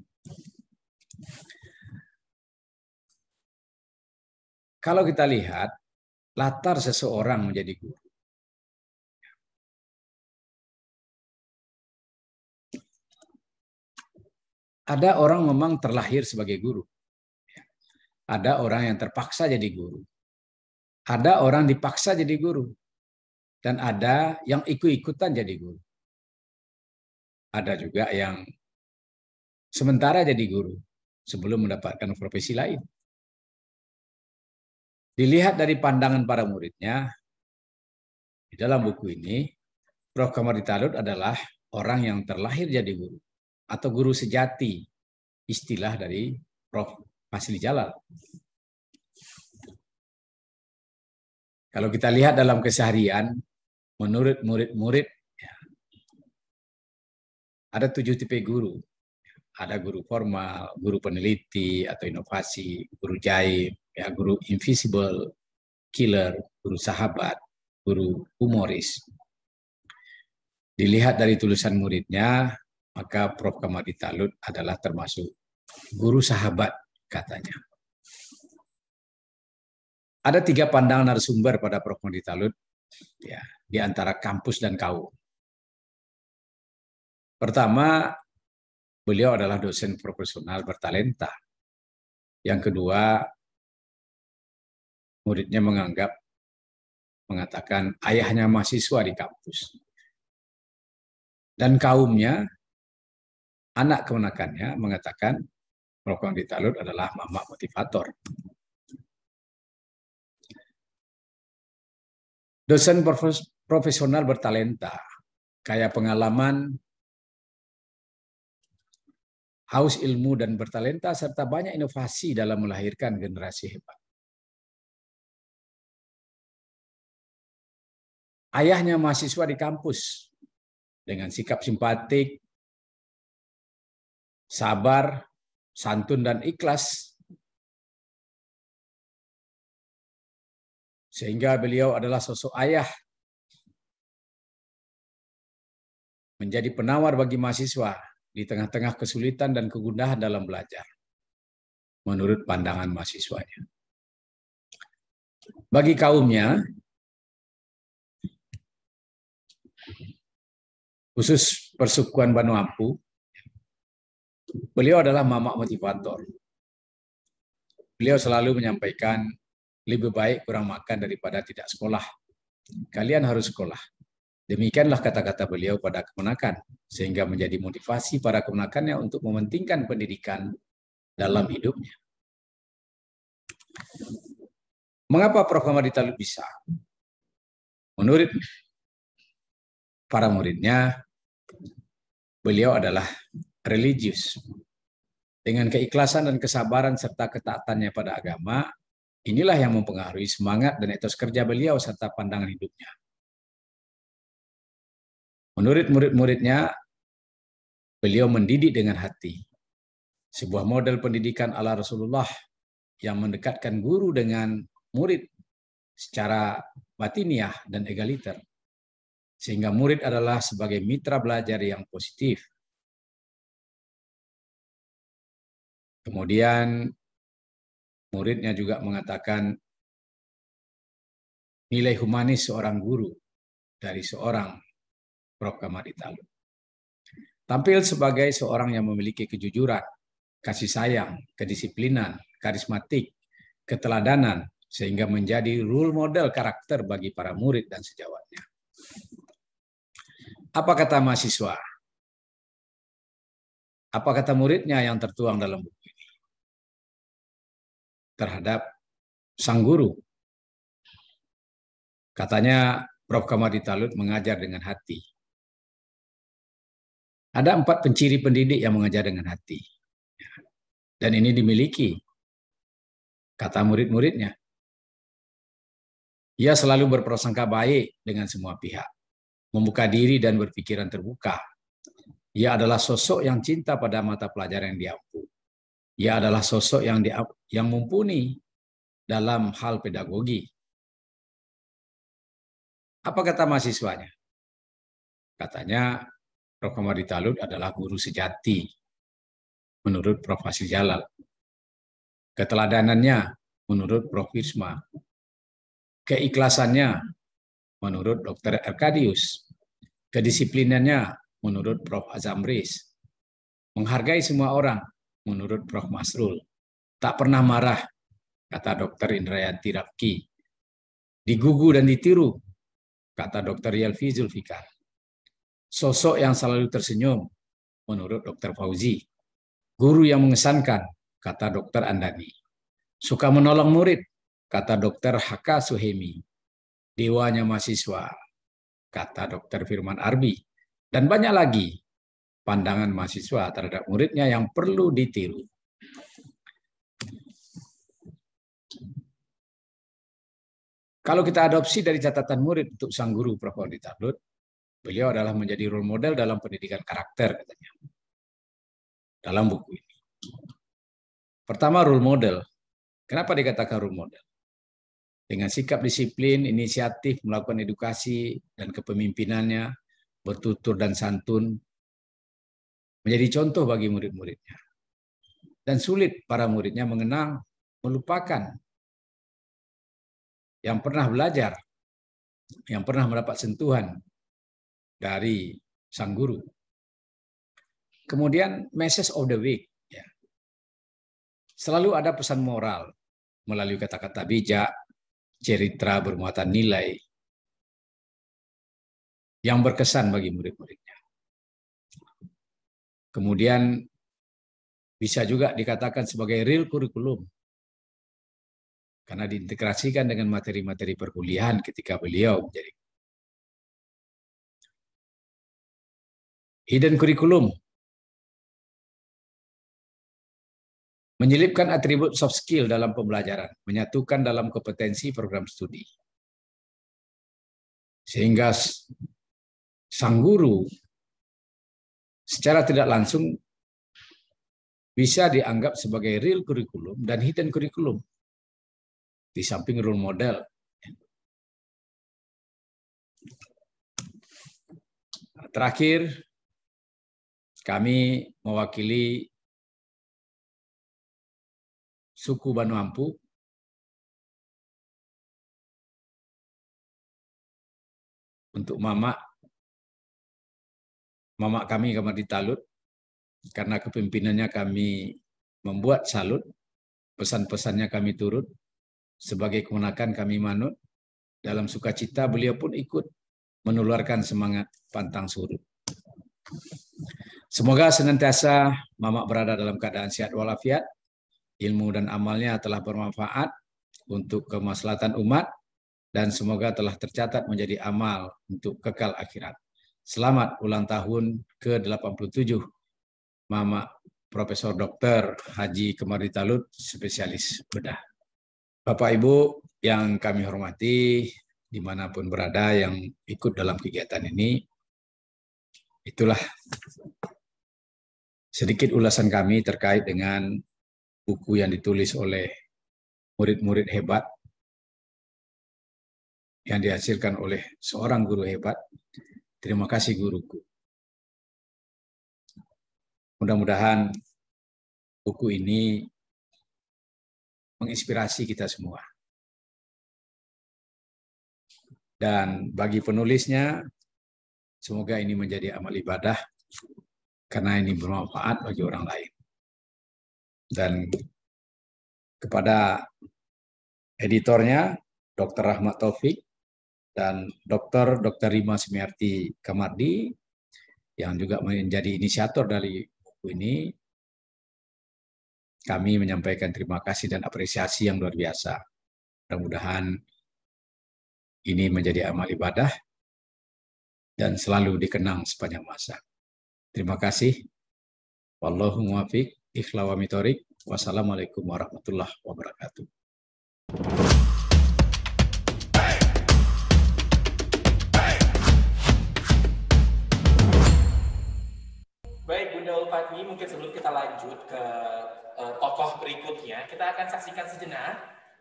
Kalau kita lihat latar seseorang menjadi guru. Ada orang memang terlahir sebagai guru. Ada orang yang terpaksa jadi guru. Ada orang dipaksa jadi guru. Dan ada yang ikut-ikutan jadi guru. Ada juga yang sementara jadi guru sebelum mendapatkan profesi lain. Dilihat dari pandangan para muridnya, di dalam buku ini, Prof. Kamar Talut adalah orang yang terlahir jadi guru atau guru sejati, istilah dari Prof. Masli Jalal. Kalau kita lihat dalam keseharian, menurut murid-murid, ya, ada tujuh tipe guru. Ada guru formal, guru peneliti atau inovasi, guru jaim, ya guru invisible killer, guru sahabat, guru humoris. Dilihat dari tulisan muridnya, maka Prof. Kamadi Talud adalah termasuk guru sahabat katanya. Ada tiga pandangan narasumber pada Prof. Kamadi Talud ya, di antara kampus dan kaum. Pertama, beliau adalah dosen profesional bertalenta. Yang kedua, muridnya menganggap mengatakan ayahnya mahasiswa di kampus. Dan kaumnya, anak kemenakannya mengatakan rokok yang ditalut adalah mamak motivator. Dosen profesional bertalenta, kaya pengalaman, haus ilmu dan bertalenta, serta banyak inovasi dalam melahirkan generasi hebat. ayahnya mahasiswa di kampus dengan sikap simpatik, sabar, santun dan ikhlas. Sehingga beliau adalah sosok ayah menjadi penawar bagi mahasiswa di tengah-tengah kesulitan dan kegundahan dalam belajar menurut pandangan mahasiswanya. Bagi kaumnya, khusus persukuan Apu, Beliau adalah mamak motivator. Beliau selalu menyampaikan lebih baik kurang makan daripada tidak sekolah. Kalian harus sekolah. Demikianlah kata-kata beliau pada kemenakan, sehingga menjadi motivasi para kemenakannya untuk mementingkan pendidikan dalam hidupnya. Mengapa Prof. Ahmad Talib bisa? Menurut para muridnya, beliau adalah religius. Dengan keikhlasan dan kesabaran serta ketaatannya pada agama, inilah yang mempengaruhi semangat dan etos kerja beliau serta pandangan hidupnya. Menurut murid-muridnya, beliau mendidik dengan hati. Sebuah model pendidikan ala Rasulullah yang mendekatkan guru dengan murid secara batiniah dan egaliter sehingga murid adalah sebagai mitra belajar yang positif. Kemudian muridnya juga mengatakan nilai humanis seorang guru dari seorang Prof. Kamaritalu. Tampil sebagai seorang yang memiliki kejujuran, kasih sayang, kedisiplinan, karismatik, keteladanan, sehingga menjadi role model karakter bagi para murid dan sejawatnya. Apa kata mahasiswa? Apa kata muridnya yang tertuang dalam buku ini? Terhadap sang guru. Katanya Prof. Kamadi Talut mengajar dengan hati. Ada empat penciri pendidik yang mengajar dengan hati. Dan ini dimiliki. Kata murid-muridnya. Ia selalu berprasangka baik dengan semua pihak membuka diri dan berpikiran terbuka. Ia adalah sosok yang cinta pada mata pelajaran yang diampu. Ia adalah sosok yang di, yang mumpuni dalam hal pedagogi. Apa kata mahasiswanya? Katanya Prof. Komar Talud adalah guru sejati menurut Prof. Hasil Jalal. Keteladanannya menurut Prof. Wisma. Keikhlasannya menurut Dr. Arkadius, kedisiplinannya menurut Prof. Azamris, menghargai semua orang menurut Prof. Masrul, tak pernah marah, kata Dr. Indrayanti Rapki. digugu dan ditiru, kata Dr. Yelvi Zulfikar, sosok yang selalu tersenyum, menurut Dr. Fauzi, guru yang mengesankan, kata Dr. Andani, suka menolong murid, kata Dr. Haka Suhemi, dewanya mahasiswa, kata Dr. Firman Arbi. Dan banyak lagi pandangan mahasiswa terhadap muridnya yang perlu ditiru. Kalau kita adopsi dari catatan murid untuk sang guru Prof. Audi Tablut, beliau adalah menjadi role model dalam pendidikan karakter katanya. Dalam buku ini. Pertama role model. Kenapa dikatakan role model? Dengan sikap disiplin, inisiatif melakukan edukasi dan kepemimpinannya, bertutur dan santun, menjadi contoh bagi murid-muridnya. Dan sulit para muridnya mengenang, melupakan yang pernah belajar, yang pernah mendapat sentuhan dari sang guru. Kemudian message of the week. Ya. Selalu ada pesan moral melalui kata-kata bijak, cerita bermuatan nilai yang berkesan bagi murid-muridnya. Kemudian bisa juga dikatakan sebagai real kurikulum karena diintegrasikan dengan materi-materi perkuliahan ketika beliau menjadi hidden kurikulum Menyelipkan atribut soft skill dalam pembelajaran, menyatukan dalam kompetensi program studi. Sehingga sang guru secara tidak langsung bisa dianggap sebagai real kurikulum dan hidden kurikulum di samping role model. Terakhir, kami mewakili suku Banu Ampu untuk Mamak, Mamak kami kamar di Talut karena kepimpinannya kami membuat salut pesan-pesannya kami turut sebagai kemenakan kami manut dalam sukacita beliau pun ikut menularkan semangat pantang surut Semoga senantiasa mamak berada dalam keadaan sehat walafiat ilmu dan amalnya telah bermanfaat untuk kemaslahatan umat dan semoga telah tercatat menjadi amal untuk kekal akhirat. Selamat ulang tahun ke-87 Mama Profesor Dr. Haji Kemari Talut, spesialis bedah. Bapak Ibu yang kami hormati, dimanapun berada yang ikut dalam kegiatan ini, itulah sedikit ulasan kami terkait dengan buku yang ditulis oleh murid-murid hebat yang dihasilkan oleh seorang guru hebat. Terima kasih guruku. Mudah-mudahan buku ini menginspirasi kita semua. Dan bagi penulisnya, semoga ini menjadi amal ibadah karena ini bermanfaat bagi orang lain dan kepada editornya Dr. Rahmat Taufik dan Dr. Dr. Rima Simiarti Kamardi yang juga menjadi inisiator dari buku ini. Kami menyampaikan terima kasih dan apresiasi yang luar biasa. Mudah-mudahan ini menjadi amal ibadah dan selalu dikenang sepanjang masa. Terima kasih. Wallahu muwafiq. Ikhlawami Wassalamualaikum warahmatullahi wabarakatuh. Baik Bunda Ulfatmi, mungkin sebelum kita lanjut ke uh, tokoh berikutnya, kita akan saksikan sejenak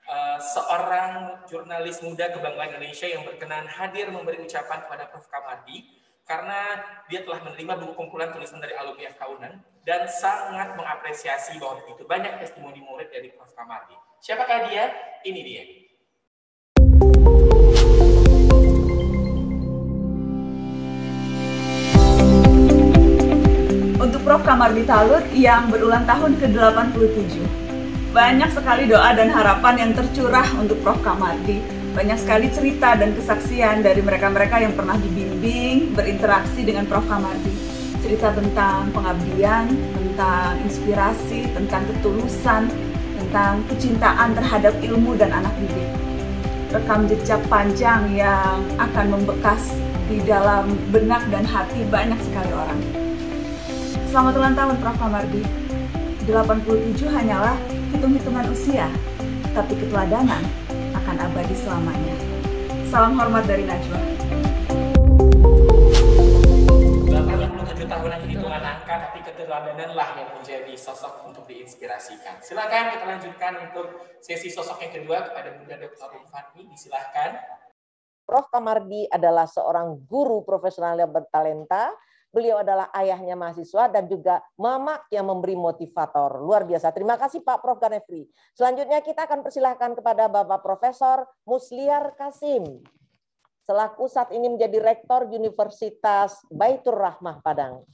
Uh, seorang jurnalis muda kebanggaan Indonesia yang berkenan hadir memberi ucapan kepada Prof. Kamardi karena dia telah menerima buku kumpulan tulisan dari alumni tahunan dan sangat mengapresiasi bahwa begitu banyak testimoni murid dari Prof. Kamardi. Siapakah dia? Ini dia. Untuk Prof. Kamardi Talut yang berulang tahun ke-87, banyak sekali doa dan harapan yang tercurah untuk Prof. Kamardi banyak sekali cerita dan kesaksian dari mereka-mereka yang pernah dibimbing berinteraksi dengan Prof Kamardi. cerita tentang pengabdian tentang inspirasi tentang ketulusan tentang kecintaan terhadap ilmu dan anak didik rekam jejak panjang yang akan membekas di dalam benak dan hati banyak sekali orang Selamat ulang tahun Prof Kamardi 87 hanyalah hitung-hitungan usia, tapi keteladanan akan abadi selamanya. Salam hormat dari Najwa. Dalam tahun lagi hitungan angka, tapi keteladanan-lah yang menjadi sosok untuk diinspirasikan. Silakan kita lanjutkan untuk sesi sosok yang kedua kepada Bunda Dr. Rum Silakan. Prof. Kamardi adalah seorang guru profesional yang bertalenta Beliau adalah ayahnya mahasiswa dan juga mama yang memberi motivator. Luar biasa. Terima kasih Pak Prof. Ganefri. Selanjutnya kita akan persilahkan kepada Bapak Profesor Musliar Kasim. Selaku saat ini menjadi Rektor Universitas Baitur Rahmah Padang.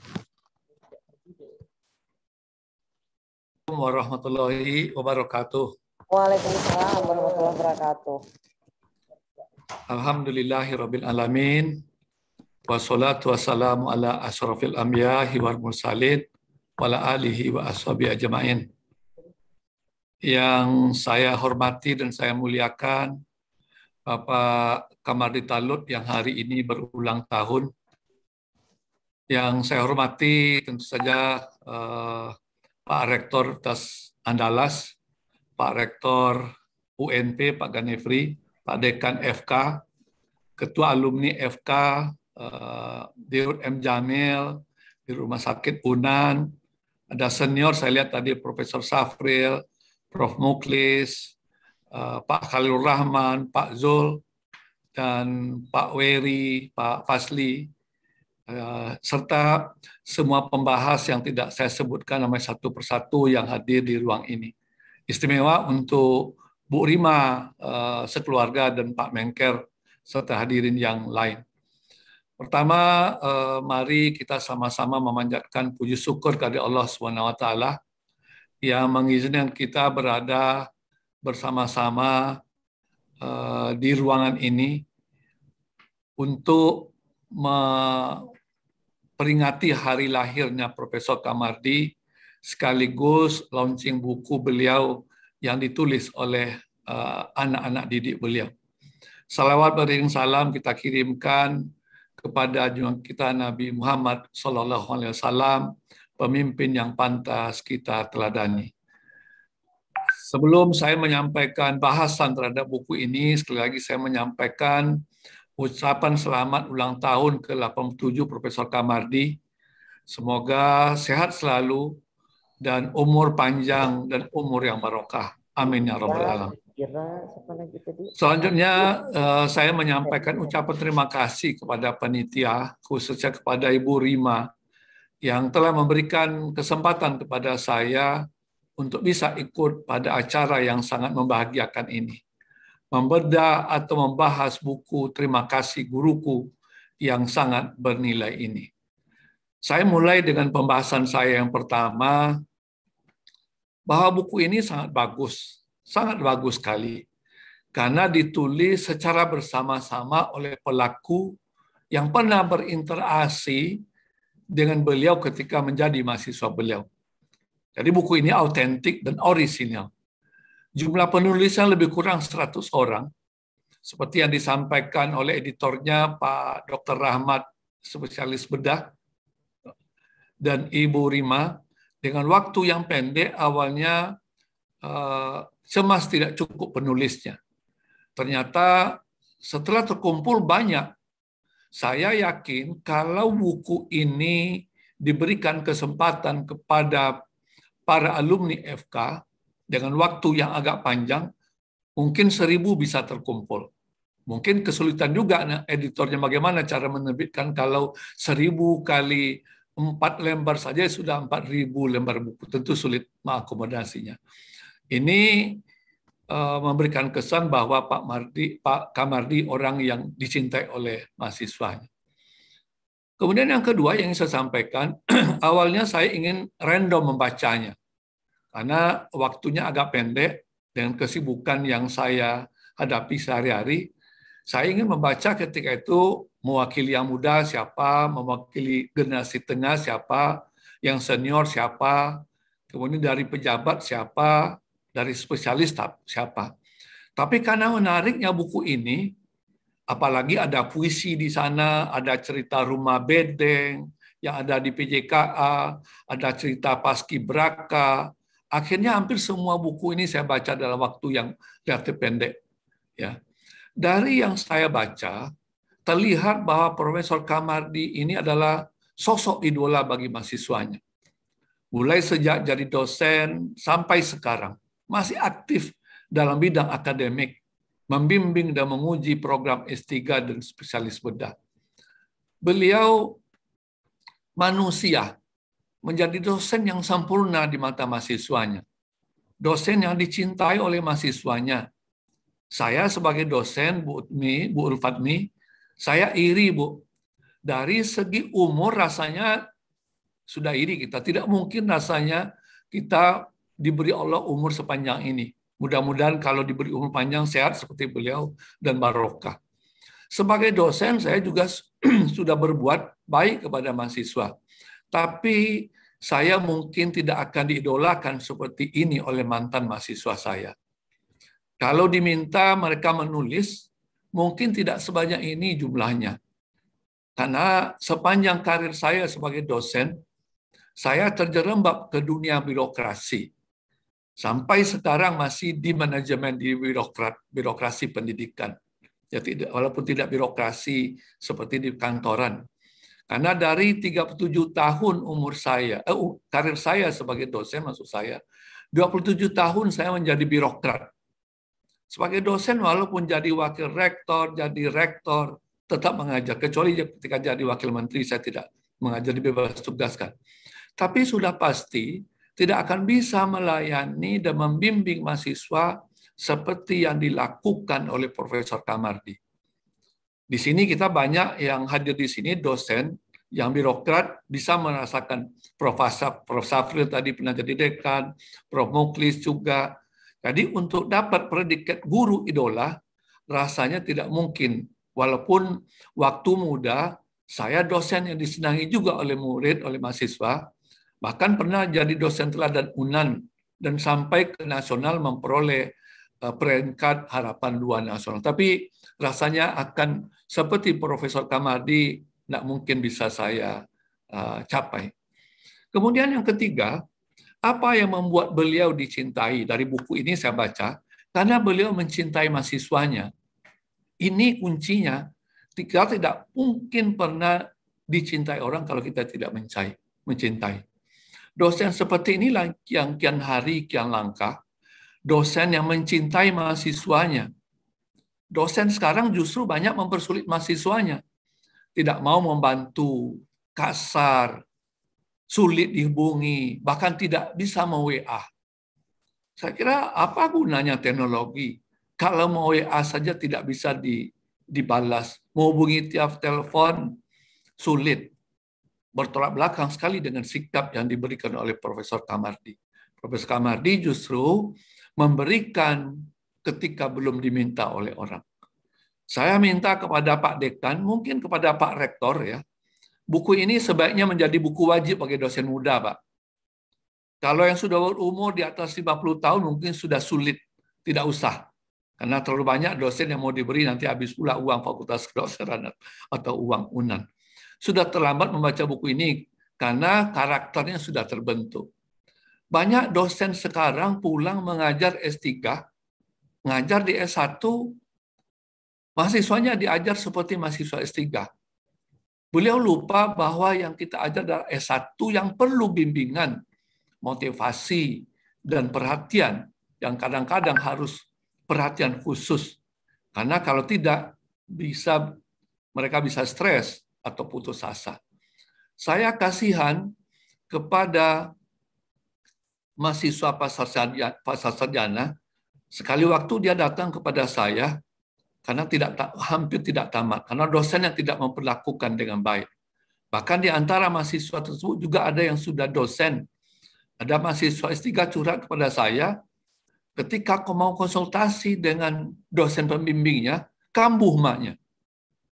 Assalamualaikum warahmatullahi wabarakatuh. Waalaikumsalam warahmatullahi wabarakatuh. Alhamdulillahirrabbilalamin wassalatu wassalamu ala asrafil wal mursalin wa alihi wa ashabi ajma'in. Yang saya hormati dan saya muliakan Bapak Kamardi Talut yang hari ini berulang tahun. Yang saya hormati tentu saja uh, Pak Rektor Tas Andalas, Pak Rektor UNP Pak Ganefri, Pak Dekan FK, Ketua Alumni FK Eh, di M Jamil, di Rumah Sakit Unan, ada senior saya lihat tadi Profesor Safril, Prof Muklis, eh, Pak Khalil Rahman, Pak Zul, dan Pak Weri, Pak Fasli, eh, serta semua pembahas yang tidak saya sebutkan namanya satu persatu yang hadir di ruang ini. Istimewa untuk Bu Rima, sekeluarga, dan Pak Mengker, serta hadirin yang lain. Pertama, eh, mari kita sama-sama memanjatkan puji syukur kepada Allah swt yang mengizinkan kita berada bersama-sama eh, di ruangan ini untuk memperingati hari lahirnya Profesor Kamardi sekaligus launching buku beliau yang ditulis oleh eh, anak-anak didik beliau. Salawat beriring salam kita kirimkan kepada junjungan kita Nabi Muhammad Sallallahu Alaihi Wasallam, pemimpin yang pantas kita teladani. Sebelum saya menyampaikan bahasan terhadap buku ini, sekali lagi saya menyampaikan ucapan selamat ulang tahun ke-87 Profesor Kamardi. Semoga sehat selalu dan umur panjang dan umur yang barokah. Amin ya rabbal ya. alamin. Selanjutnya eh, saya menyampaikan ucapan terima kasih kepada panitia khususnya kepada Ibu Rima yang telah memberikan kesempatan kepada saya untuk bisa ikut pada acara yang sangat membahagiakan ini. Membedah atau membahas buku Terima Kasih Guruku yang sangat bernilai ini. Saya mulai dengan pembahasan saya yang pertama, bahwa buku ini sangat bagus Sangat bagus sekali. Karena ditulis secara bersama-sama oleh pelaku yang pernah berinteraksi dengan beliau ketika menjadi mahasiswa beliau. Jadi buku ini autentik dan orisinal. Jumlah penulisnya lebih kurang 100 orang. Seperti yang disampaikan oleh editornya Pak Dr. Rahmat, spesialis bedah, dan Ibu Rima, dengan waktu yang pendek awalnya eh, cemas tidak cukup penulisnya. Ternyata setelah terkumpul banyak, saya yakin kalau buku ini diberikan kesempatan kepada para alumni FK dengan waktu yang agak panjang, mungkin seribu bisa terkumpul. Mungkin kesulitan juga nah, editornya bagaimana cara menerbitkan kalau seribu kali empat lembar saja sudah empat ribu lembar buku. Tentu sulit mengakomodasinya. Ini uh, memberikan kesan bahwa Pak Mardi, Pak Kamardi orang yang dicintai oleh mahasiswanya. Kemudian yang kedua yang saya sampaikan, awalnya saya ingin random membacanya. Karena waktunya agak pendek dengan kesibukan yang saya hadapi sehari-hari, saya ingin membaca ketika itu mewakili yang muda siapa, mewakili generasi tengah siapa, yang senior siapa, kemudian dari pejabat siapa, dari spesialis siapa. Tapi karena menariknya buku ini, apalagi ada puisi di sana, ada cerita rumah bedeng, yang ada di PJKA, ada cerita Paski Braka. Akhirnya hampir semua buku ini saya baca dalam waktu yang relatif pendek. Ya. Dari yang saya baca, terlihat bahwa Profesor Kamardi ini adalah sosok idola bagi mahasiswanya. Mulai sejak jadi dosen sampai sekarang masih aktif dalam bidang akademik, membimbing dan menguji program S3 dan spesialis bedah. Beliau manusia, menjadi dosen yang sempurna di mata mahasiswanya. Dosen yang dicintai oleh mahasiswanya. Saya sebagai dosen, Bu Utmi, Bu Ulfatmi, saya iri, Bu. Dari segi umur rasanya sudah iri kita. Tidak mungkin rasanya kita diberi Allah umur sepanjang ini. Mudah-mudahan kalau diberi umur panjang sehat seperti beliau dan barokah. Sebagai dosen saya juga sudah berbuat baik kepada mahasiswa. Tapi saya mungkin tidak akan diidolakan seperti ini oleh mantan mahasiswa saya. Kalau diminta mereka menulis, mungkin tidak sebanyak ini jumlahnya. Karena sepanjang karir saya sebagai dosen, saya terjerembab ke dunia birokrasi. Sampai sekarang masih di manajemen di birokrat, birokrasi pendidikan. Ya, tidak, walaupun tidak birokrasi seperti di kantoran. Karena dari 37 tahun umur saya, eh, karir saya sebagai dosen maksud saya, 27 tahun saya menjadi birokrat. Sebagai dosen walaupun jadi wakil rektor, jadi rektor, tetap mengajar. Kecuali ketika jadi wakil menteri, saya tidak mengajar bebas tugaskan. Tapi sudah pasti tidak akan bisa melayani dan membimbing mahasiswa seperti yang dilakukan oleh Profesor Kamardi. Di sini kita banyak yang hadir di sini dosen yang birokrat bisa merasakan Prof. Prof. Safril tadi pernah jadi dekan, Prof. Muklis juga. Jadi untuk dapat predikat guru idola rasanya tidak mungkin. Walaupun waktu muda saya dosen yang disenangi juga oleh murid, oleh mahasiswa, Bahkan pernah jadi dosen teladan UNAN dan sampai ke nasional memperoleh eh, peringkat harapan dua nasional. Tapi rasanya akan seperti Profesor Kamadi, tidak mungkin bisa saya eh, capai. Kemudian yang ketiga, apa yang membuat beliau dicintai? Dari buku ini saya baca, karena beliau mencintai mahasiswanya. Ini kuncinya, kita tidak mungkin pernah dicintai orang kalau kita tidak mencintai. Dosen seperti inilah yang kian hari kian langka. Dosen yang mencintai mahasiswanya. Dosen sekarang justru banyak mempersulit mahasiswanya. Tidak mau membantu, kasar, sulit dihubungi, bahkan tidak bisa me-WA. Saya kira apa gunanya teknologi? Kalau mau WA saja tidak bisa di, dibalas. Menghubungi tiap telepon sulit bertolak belakang sekali dengan sikap yang diberikan oleh Profesor Kamardi. Profesor Kamardi justru memberikan ketika belum diminta oleh orang. Saya minta kepada Pak Dekan, mungkin kepada Pak Rektor ya, buku ini sebaiknya menjadi buku wajib bagi dosen muda, Pak. Kalau yang sudah berumur di atas 50 tahun mungkin sudah sulit, tidak usah. Karena terlalu banyak dosen yang mau diberi nanti habis pula uang fakultas kedokteran atau uang UNAN sudah terlambat membaca buku ini karena karakternya sudah terbentuk. Banyak dosen sekarang pulang mengajar S3, ngajar di S1, mahasiswanya diajar seperti mahasiswa S3. Beliau lupa bahwa yang kita ajar adalah S1 yang perlu bimbingan, motivasi, dan perhatian yang kadang-kadang harus perhatian khusus. Karena kalau tidak bisa mereka bisa stres, atau putus asa. Saya kasihan kepada mahasiswa pasar sarjana, sekali waktu dia datang kepada saya karena tidak hampir tidak tamat karena dosen yang tidak memperlakukan dengan baik. Bahkan di antara mahasiswa tersebut juga ada yang sudah dosen. Ada mahasiswa S3 curhat kepada saya, ketika kau mau konsultasi dengan dosen pembimbingnya, kambuh maknya.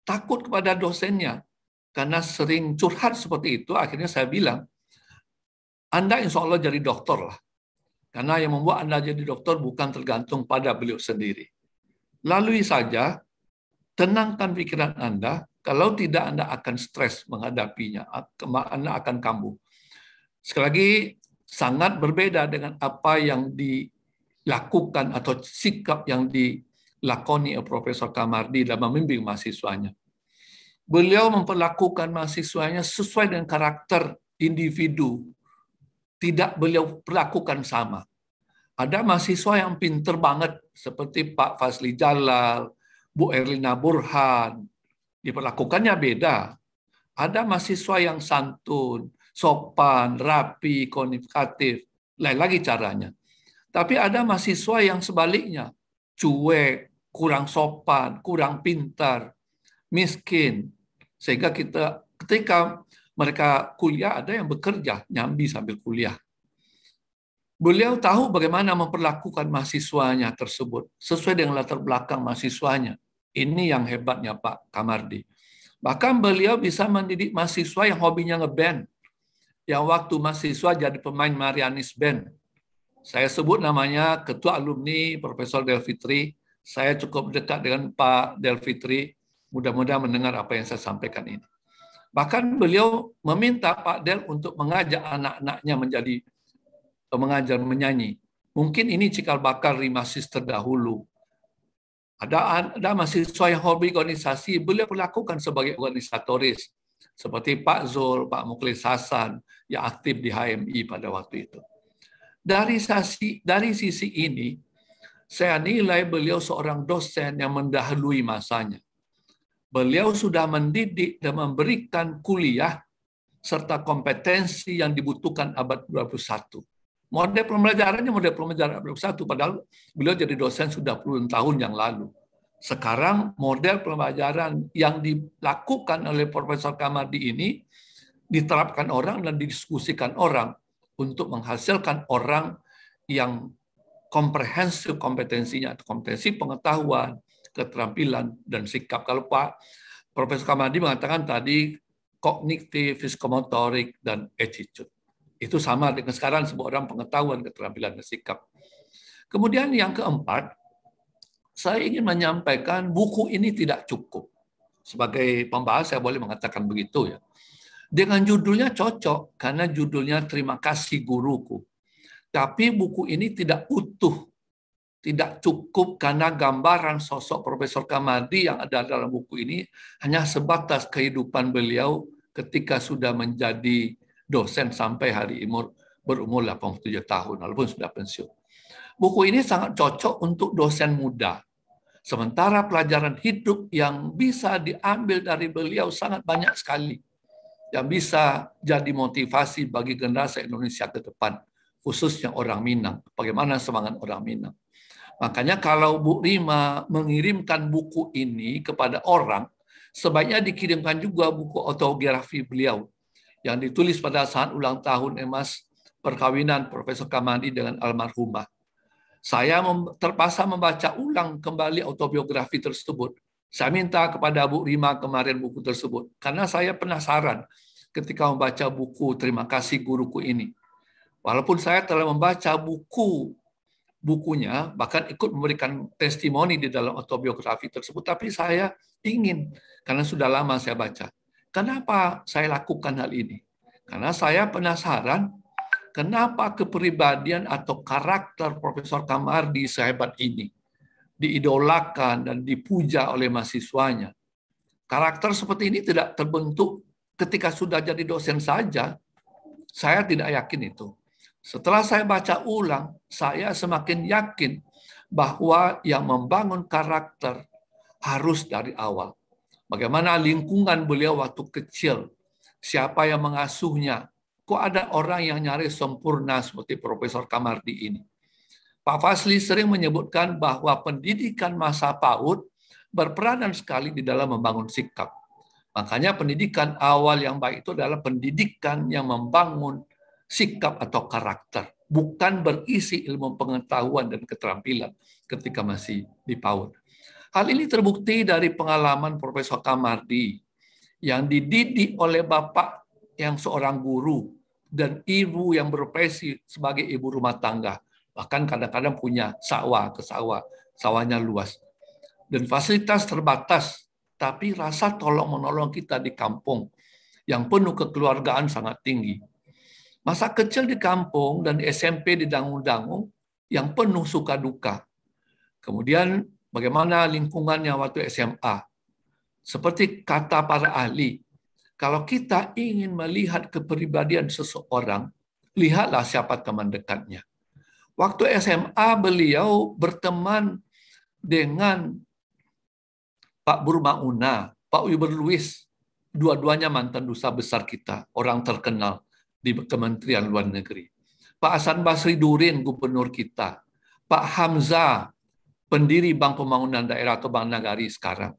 Takut kepada dosennya karena sering curhat seperti itu, akhirnya saya bilang, Anda insya Allah jadi dokter lah. Karena yang membuat Anda jadi dokter bukan tergantung pada beliau sendiri. Lalui saja, tenangkan pikiran Anda, kalau tidak Anda akan stres menghadapinya, Anda akan kambuh. Sekali lagi, sangat berbeda dengan apa yang dilakukan atau sikap yang dilakoni Profesor Kamardi dalam membimbing mahasiswanya beliau memperlakukan mahasiswanya sesuai dengan karakter individu. Tidak beliau perlakukan sama. Ada mahasiswa yang pinter banget, seperti Pak Fasli Jalal, Bu Erlina Burhan, diperlakukannya beda. Ada mahasiswa yang santun, sopan, rapi, komunikatif, lain lagi caranya. Tapi ada mahasiswa yang sebaliknya, cuek, kurang sopan, kurang pintar, miskin, sehingga kita ketika mereka kuliah ada yang bekerja nyambi sambil kuliah. Beliau tahu bagaimana memperlakukan mahasiswanya tersebut sesuai dengan latar belakang mahasiswanya. Ini yang hebatnya Pak Kamardi. Bahkan beliau bisa mendidik mahasiswa yang hobinya ngeband. Yang waktu mahasiswa jadi pemain Marianis Band. Saya sebut namanya Ketua Alumni Profesor Delfitri Saya cukup dekat dengan Pak Delfitri Mudah-mudahan mendengar apa yang saya sampaikan ini. Bahkan beliau meminta Pak Del untuk mengajak anak-anaknya menjadi mengajar menyanyi. Mungkin ini cikal bakal rimasis terdahulu. Ada, ada mahasiswa yang hobi organisasi, beliau perlakukan sebagai organisatoris. Seperti Pak Zul, Pak Muklis Hasan yang aktif di HMI pada waktu itu. Dari sisi, dari sisi ini, saya nilai beliau seorang dosen yang mendahului masanya beliau sudah mendidik dan memberikan kuliah serta kompetensi yang dibutuhkan abad 21. Model pembelajarannya model pembelajaran abad 21, padahal beliau jadi dosen sudah puluhan tahun yang lalu. Sekarang model pembelajaran yang dilakukan oleh Profesor Kamadi ini diterapkan orang dan didiskusikan orang untuk menghasilkan orang yang komprehensif kompetensinya, kompetensi pengetahuan, keterampilan dan sikap. Kalau Pak Profesor Kamadi mengatakan tadi kognitif, fiskomotorik, dan attitude. Itu sama dengan sekarang semua orang pengetahuan, keterampilan, dan sikap. Kemudian yang keempat, saya ingin menyampaikan buku ini tidak cukup. Sebagai pembahas saya boleh mengatakan begitu ya. Dengan judulnya cocok karena judulnya Terima Kasih Guruku. Tapi buku ini tidak utuh tidak cukup karena gambaran sosok Profesor Kamadi yang ada dalam buku ini hanya sebatas kehidupan beliau ketika sudah menjadi dosen sampai hari umur berumur 87 tahun, walaupun sudah pensiun. Buku ini sangat cocok untuk dosen muda. Sementara pelajaran hidup yang bisa diambil dari beliau sangat banyak sekali. Yang bisa jadi motivasi bagi generasi Indonesia ke depan. Khususnya orang Minang. Bagaimana semangat orang Minang. Makanya kalau Bu Rima mengirimkan buku ini kepada orang, sebaiknya dikirimkan juga buku autobiografi beliau yang ditulis pada saat ulang tahun emas perkawinan Profesor Kamandi dengan almarhumah. Saya terpaksa membaca ulang kembali autobiografi tersebut. Saya minta kepada Bu Rima kemarin buku tersebut karena saya penasaran ketika membaca buku Terima Kasih Guruku ini. Walaupun saya telah membaca buku bukunya, bahkan ikut memberikan testimoni di dalam autobiografi tersebut, tapi saya ingin, karena sudah lama saya baca. Kenapa saya lakukan hal ini? Karena saya penasaran kenapa kepribadian atau karakter Profesor Kamardi sehebat ini diidolakan dan dipuja oleh mahasiswanya. Karakter seperti ini tidak terbentuk ketika sudah jadi dosen saja. Saya tidak yakin itu. Setelah saya baca ulang, saya semakin yakin bahwa yang membangun karakter harus dari awal. Bagaimana lingkungan beliau waktu kecil, siapa yang mengasuhnya, kok ada orang yang nyaris sempurna seperti Profesor Kamardi ini. Pak Fasli sering menyebutkan bahwa pendidikan masa PAUD berperanan sekali di dalam membangun sikap. Makanya pendidikan awal yang baik itu adalah pendidikan yang membangun sikap atau karakter, bukan berisi ilmu pengetahuan dan keterampilan ketika masih di PAUD. Hal ini terbukti dari pengalaman Profesor Kamardi yang dididik oleh bapak yang seorang guru dan ibu yang berprofesi sebagai ibu rumah tangga. Bahkan kadang-kadang punya sawah ke sawah, sawahnya luas. Dan fasilitas terbatas, tapi rasa tolong-menolong kita di kampung yang penuh kekeluargaan sangat tinggi Masa kecil di kampung dan SMP di dangung-dangung yang penuh suka duka. Kemudian bagaimana lingkungannya waktu SMA. Seperti kata para ahli, kalau kita ingin melihat kepribadian seseorang, lihatlah siapa teman dekatnya. Waktu SMA beliau berteman dengan Pak Una, Pak Wiber Luis dua-duanya mantan dusa besar kita, orang terkenal di Kementerian Luar Negeri. Pak Hasan Basri Durin, gubernur kita. Pak Hamzah, pendiri Bank Pembangunan Daerah atau Bank Nagari sekarang.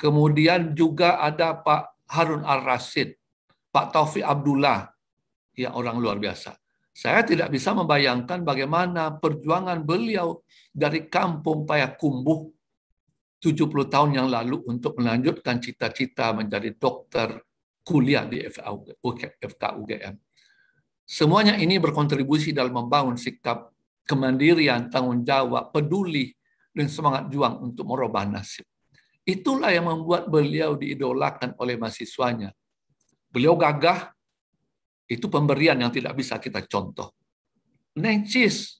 Kemudian juga ada Pak Harun ar rasid Pak Taufik Abdullah, ya orang luar biasa. Saya tidak bisa membayangkan bagaimana perjuangan beliau dari kampung Payakumbuh 70 tahun yang lalu untuk melanjutkan cita-cita menjadi dokter kuliah di FKUGM. Semuanya ini berkontribusi dalam membangun sikap kemandirian, tanggung jawab, peduli, dan semangat juang untuk merubah nasib. Itulah yang membuat beliau diidolakan oleh mahasiswanya. Beliau gagah, itu pemberian yang tidak bisa kita contoh. Necis,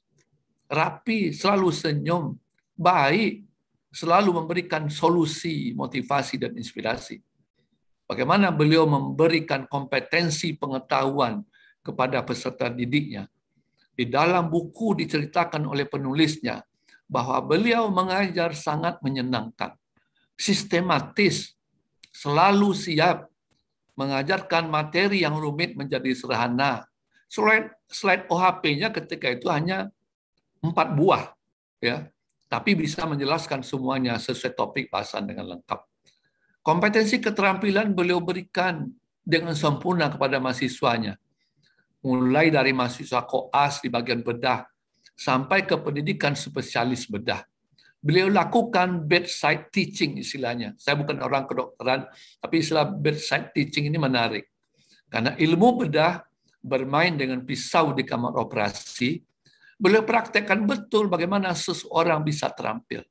rapi, selalu senyum, baik, selalu memberikan solusi, motivasi, dan inspirasi. Bagaimana beliau memberikan kompetensi pengetahuan kepada peserta didiknya. Di dalam buku diceritakan oleh penulisnya bahwa beliau mengajar sangat menyenangkan, sistematis, selalu siap mengajarkan materi yang rumit menjadi sederhana. Slide, slide OHP-nya ketika itu hanya empat buah, ya, tapi bisa menjelaskan semuanya sesuai topik bahasan dengan lengkap. Kompetensi keterampilan beliau berikan dengan sempurna kepada mahasiswanya mulai dari mahasiswa koas di bagian bedah sampai ke pendidikan spesialis bedah. Beliau lakukan bedside teaching istilahnya. Saya bukan orang kedokteran, tapi istilah bedside teaching ini menarik. Karena ilmu bedah bermain dengan pisau di kamar operasi, beliau praktekkan betul bagaimana seseorang bisa terampil.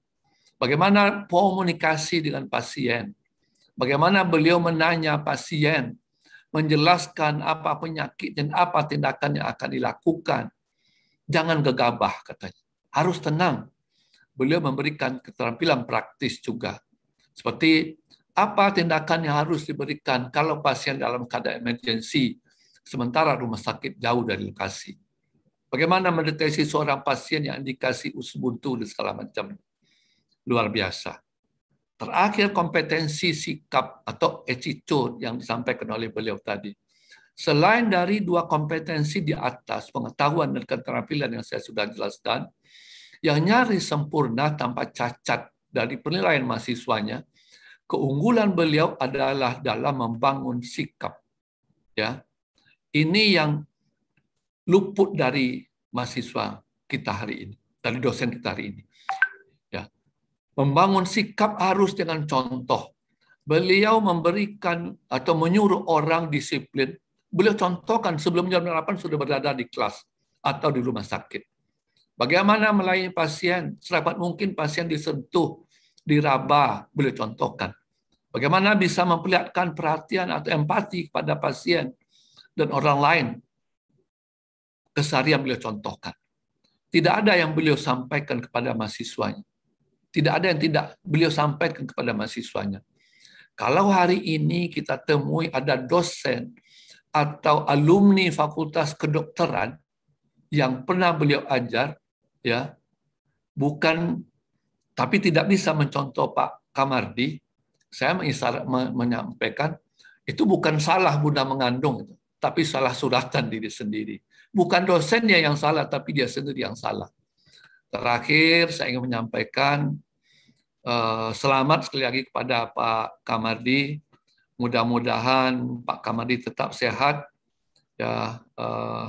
Bagaimana komunikasi dengan pasien. Bagaimana beliau menanya pasien menjelaskan apa penyakit dan apa tindakan yang akan dilakukan. Jangan gegabah katanya. Harus tenang. Beliau memberikan keterampilan praktis juga. Seperti apa tindakan yang harus diberikan kalau pasien dalam keadaan emergensi sementara rumah sakit jauh dari lokasi. Bagaimana mendeteksi seorang pasien yang indikasi usbuntu dan segala macam. Luar biasa. Terakhir kompetensi sikap atau attitude yang disampaikan oleh beliau tadi. Selain dari dua kompetensi di atas, pengetahuan dan keterampilan yang saya sudah jelaskan, yang nyaris sempurna tanpa cacat dari penilaian mahasiswanya, keunggulan beliau adalah dalam membangun sikap. Ya, ini yang luput dari mahasiswa kita hari ini, dari dosen kita hari ini membangun sikap harus dengan contoh. Beliau memberikan atau menyuruh orang disiplin. Beliau contohkan sebelum jam 8 sudah berada di kelas atau di rumah sakit. Bagaimana melayani pasien? Serapat mungkin pasien disentuh, diraba, beliau contohkan. Bagaimana bisa memperlihatkan perhatian atau empati kepada pasien dan orang lain? Kesarian beliau contohkan. Tidak ada yang beliau sampaikan kepada mahasiswanya. Tidak ada yang tidak beliau sampaikan kepada mahasiswanya. Kalau hari ini kita temui ada dosen atau alumni fakultas kedokteran yang pernah beliau ajar, ya bukan tapi tidak bisa mencontoh Pak Kamardi, saya menyampaikan itu bukan salah Bunda mengandung, tapi salah suratan diri sendiri. Bukan dosennya yang salah, tapi dia sendiri yang salah. Terakhir, saya ingin menyampaikan eh, selamat sekali lagi kepada Pak Kamardi. Mudah-mudahan Pak Kamardi tetap sehat. Ya, eh,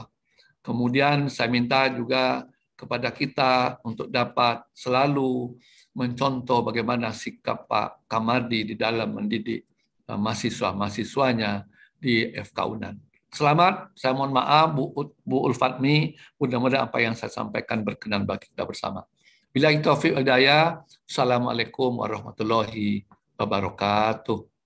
kemudian saya minta juga kepada kita untuk dapat selalu mencontoh bagaimana sikap Pak Kamardi di dalam mendidik eh, mahasiswa-mahasiswanya di FK UNAN. Selamat, saya mohon maaf Bu, Bu Ulfatmi, mudah-mudahan apa yang saya sampaikan berkenan bagi kita bersama. Bila itu Taufiq Hidayah, Assalamualaikum warahmatullahi wabarakatuh.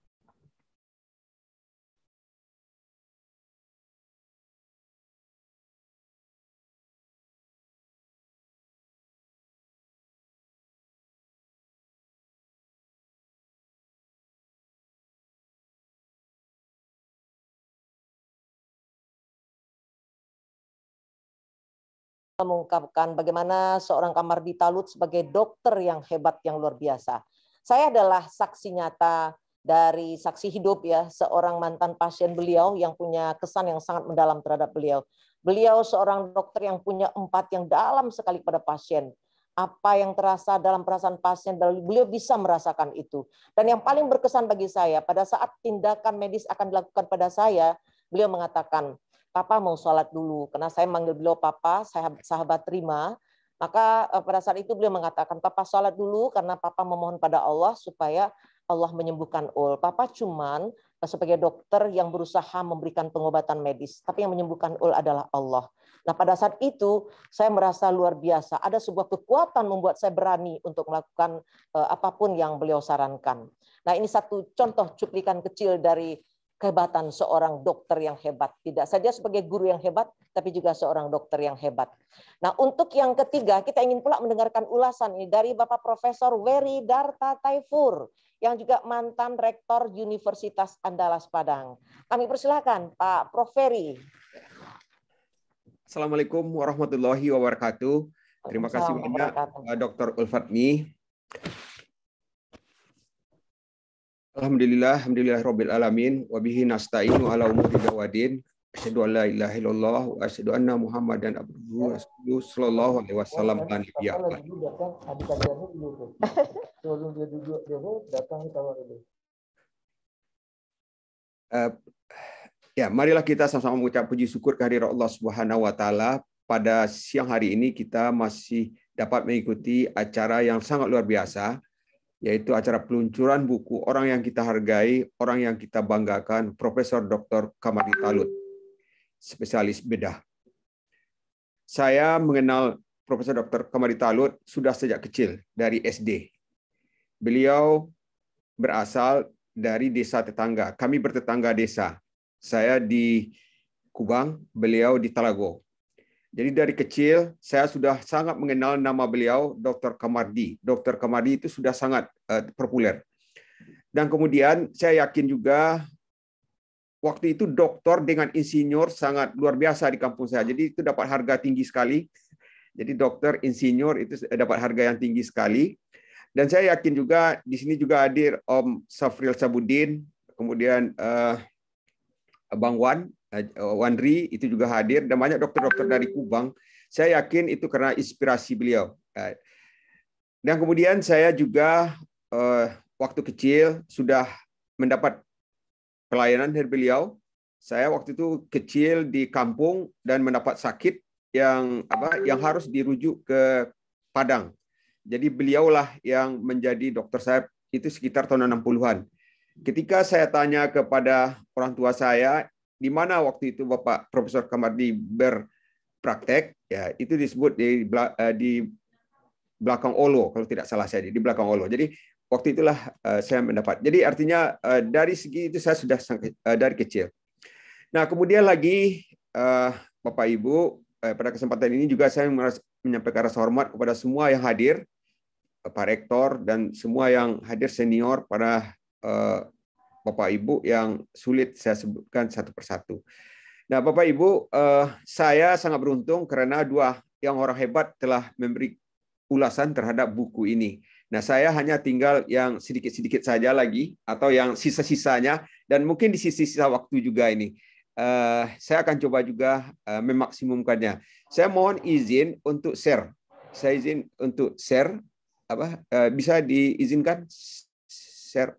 mengungkapkan bagaimana seorang kamar di Talut sebagai dokter yang hebat yang luar biasa. Saya adalah saksi nyata dari saksi hidup ya seorang mantan pasien beliau yang punya kesan yang sangat mendalam terhadap beliau. Beliau seorang dokter yang punya empat yang dalam sekali pada pasien. Apa yang terasa dalam perasaan pasien, beliau bisa merasakan itu. Dan yang paling berkesan bagi saya, pada saat tindakan medis akan dilakukan pada saya, beliau mengatakan, Papa mau sholat dulu, karena saya manggil beliau Papa, sahabat, terima. Maka eh, pada saat itu beliau mengatakan, Papa sholat dulu karena Papa memohon pada Allah supaya Allah menyembuhkan Ul. Papa cuman eh, sebagai dokter yang berusaha memberikan pengobatan medis, tapi yang menyembuhkan Ul adalah Allah. Nah, pada saat itu saya merasa luar biasa, ada sebuah kekuatan membuat saya berani untuk melakukan eh, apapun yang beliau sarankan. Nah, ini satu contoh cuplikan kecil dari kehebatan seorang dokter yang hebat. Tidak saja sebagai guru yang hebat, tapi juga seorang dokter yang hebat. Nah, untuk yang ketiga, kita ingin pula mendengarkan ulasan ini dari Bapak Profesor Weri Darta Taifur, yang juga mantan Rektor Universitas Andalas Padang. Kami persilahkan Pak Prof. Ferry. Assalamualaikum warahmatullahi wabarakatuh. Terima kasih banyak Dr. Ulfatmi. Alhamdulillah, alhamdulillah rabbil alamin wabihi nasta'inu ala umuri dawadin. Asyhadu an la ilaha illallah wa asyhadu anna Muhammadan abduhu rasuluh sallallahu alaihi wasallam la nabiy ba'da. ya, marilah kita sama-sama mengucap puji syukur kehadirat Allah Subhanahu wa taala. Pada siang hari ini kita masih dapat mengikuti acara yang sangat luar biasa yaitu acara peluncuran buku orang yang kita hargai, orang yang kita banggakan, Profesor Dr. Kamari Talut, spesialis bedah. Saya mengenal Profesor Dr. Kamari Talut sudah sejak kecil dari SD. Beliau berasal dari desa tetangga. Kami bertetangga desa. Saya di Kubang, beliau di Talago. Jadi dari kecil saya sudah sangat mengenal nama beliau Dr. Kamardi. Dr. Kamardi itu sudah sangat uh, populer. Dan kemudian saya yakin juga waktu itu dokter dengan insinyur sangat luar biasa di kampung saya. Jadi itu dapat harga tinggi sekali. Jadi dokter, insinyur itu dapat harga yang tinggi sekali. Dan saya yakin juga di sini juga hadir Om Safril Sabudin, kemudian uh, Bang Wan Eh, Wandri itu juga hadir dan banyak dokter-dokter dari Kubang. Saya yakin itu karena inspirasi beliau. Eh, dan kemudian saya juga eh, waktu kecil sudah mendapat pelayanan dari beliau. Saya waktu itu kecil di kampung dan mendapat sakit yang apa yang harus dirujuk ke Padang. Jadi beliaulah yang menjadi dokter saya itu sekitar tahun 60-an. Ketika saya tanya kepada orang tua saya di mana waktu itu Bapak Profesor Kamardi berpraktek, ya itu disebut di, eh, di belakang Olo kalau tidak salah saya di belakang Olo. Jadi waktu itulah eh, saya mendapat. Jadi artinya eh, dari segi itu saya sudah dari kecil. Nah kemudian lagi Bapak Ibu pada kesempatan ini juga saya menyampaikan rasa hormat kepada semua yang hadir, Pak Rektor dan semua yang hadir senior pada Bapak Ibu yang sulit saya sebutkan satu persatu. Nah, Bapak Ibu, eh, saya sangat beruntung karena dua yang orang hebat telah memberi ulasan terhadap buku ini. Nah, saya hanya tinggal yang sedikit-sedikit saja lagi atau yang sisa-sisanya dan mungkin di sisa-sisa waktu juga ini. Uh, saya akan coba juga uh, memaksimumkannya. Saya mohon izin untuk share. Saya izin untuk share apa uh, bisa diizinkan share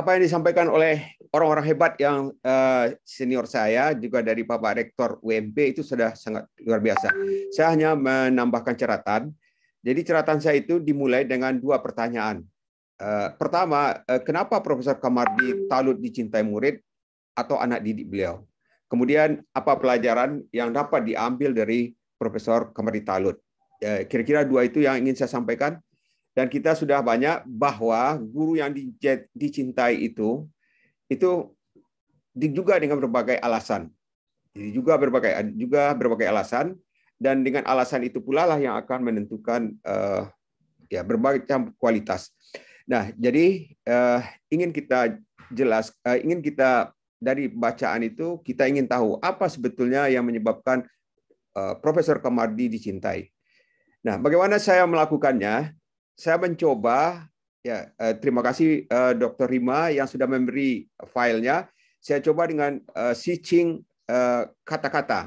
apa yang disampaikan oleh orang-orang hebat yang eh, senior saya juga dari Bapak Rektor UMP itu sudah sangat luar biasa. Saya hanya menambahkan ceratan. Jadi ceratan saya itu dimulai dengan dua pertanyaan. Eh, pertama, eh, kenapa Profesor Kamardi Talut dicintai murid atau anak didik beliau? Kemudian apa pelajaran yang dapat diambil dari Profesor Kamardi Talut? Kira-kira dua itu yang ingin saya sampaikan dan kita sudah banyak bahwa guru yang dicintai itu itu juga dengan berbagai alasan. Jadi juga berbagai juga berbagai alasan dan dengan alasan itu pula lah yang akan menentukan uh, ya berbagai macam kualitas. Nah, jadi uh, ingin kita jelas uh, ingin kita dari bacaan itu kita ingin tahu apa sebetulnya yang menyebabkan uh, Profesor Kamardi dicintai. Nah, bagaimana saya melakukannya? saya mencoba ya eh, terima kasih eh, Dr. Rima yang sudah memberi filenya. Saya coba dengan eh, searching kata eh, kata-kata.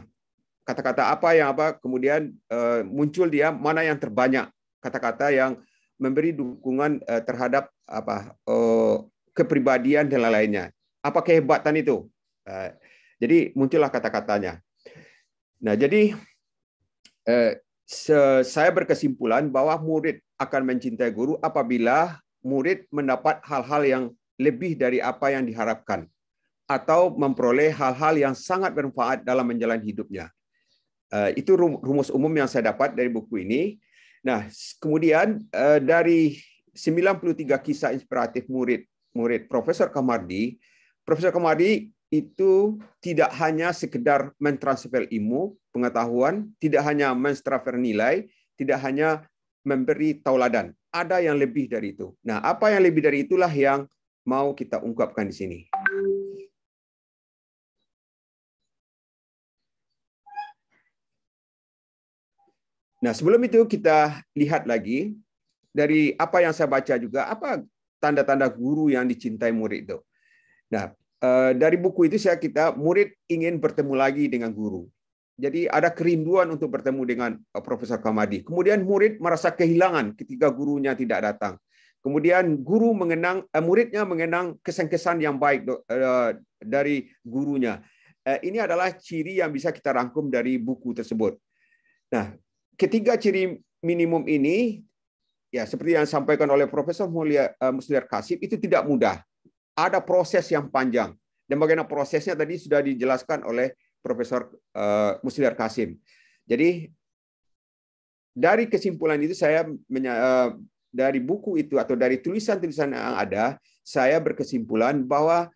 Kata-kata apa yang apa kemudian eh, muncul dia mana yang terbanyak kata-kata yang memberi dukungan eh, terhadap apa eh, kepribadian dan lain-lainnya. Apa kehebatan itu? Eh, jadi muncullah kata-katanya. Nah, jadi eh, saya berkesimpulan bahwa murid akan mencintai guru apabila murid mendapat hal-hal yang lebih dari apa yang diharapkan atau memperoleh hal-hal yang sangat bermanfaat dalam menjalani hidupnya. Eh, itu rumus umum yang saya dapat dari buku ini. Nah, kemudian eh, dari 93 kisah inspiratif murid murid Profesor Kamardi, Profesor Kamardi itu tidak hanya sekedar mentransfer ilmu, pengetahuan, tidak hanya mentransfer nilai, tidak hanya memberi tauladan. Ada yang lebih dari itu. Nah, apa yang lebih dari itulah yang mau kita ungkapkan di sini. Nah, sebelum itu kita lihat lagi dari apa yang saya baca juga, apa tanda-tanda guru yang dicintai murid itu. Nah, eh, dari buku itu saya kita murid ingin bertemu lagi dengan guru. Jadi ada kerinduan untuk bertemu dengan uh, Profesor Kamadi. Kemudian murid merasa kehilangan ketika gurunya tidak datang. Kemudian guru mengenang uh, muridnya mengenang kesan-kesan yang baik uh, dari gurunya. Ini adalah ciri yang bisa kita rangkum dari buku tersebut. Nah, ketiga ciri minimum ini ya seperti yang disampaikan oleh Profesor Mulia Musliar Kasib itu tidak mudah. Ada proses yang panjang dan bagaimana prosesnya tadi sudah dijelaskan oleh Profesor uh, eh, Musliar Kasim. Jadi dari kesimpulan itu saya uh, dari buku itu atau dari tulisan-tulisan yang ada, saya berkesimpulan bahwa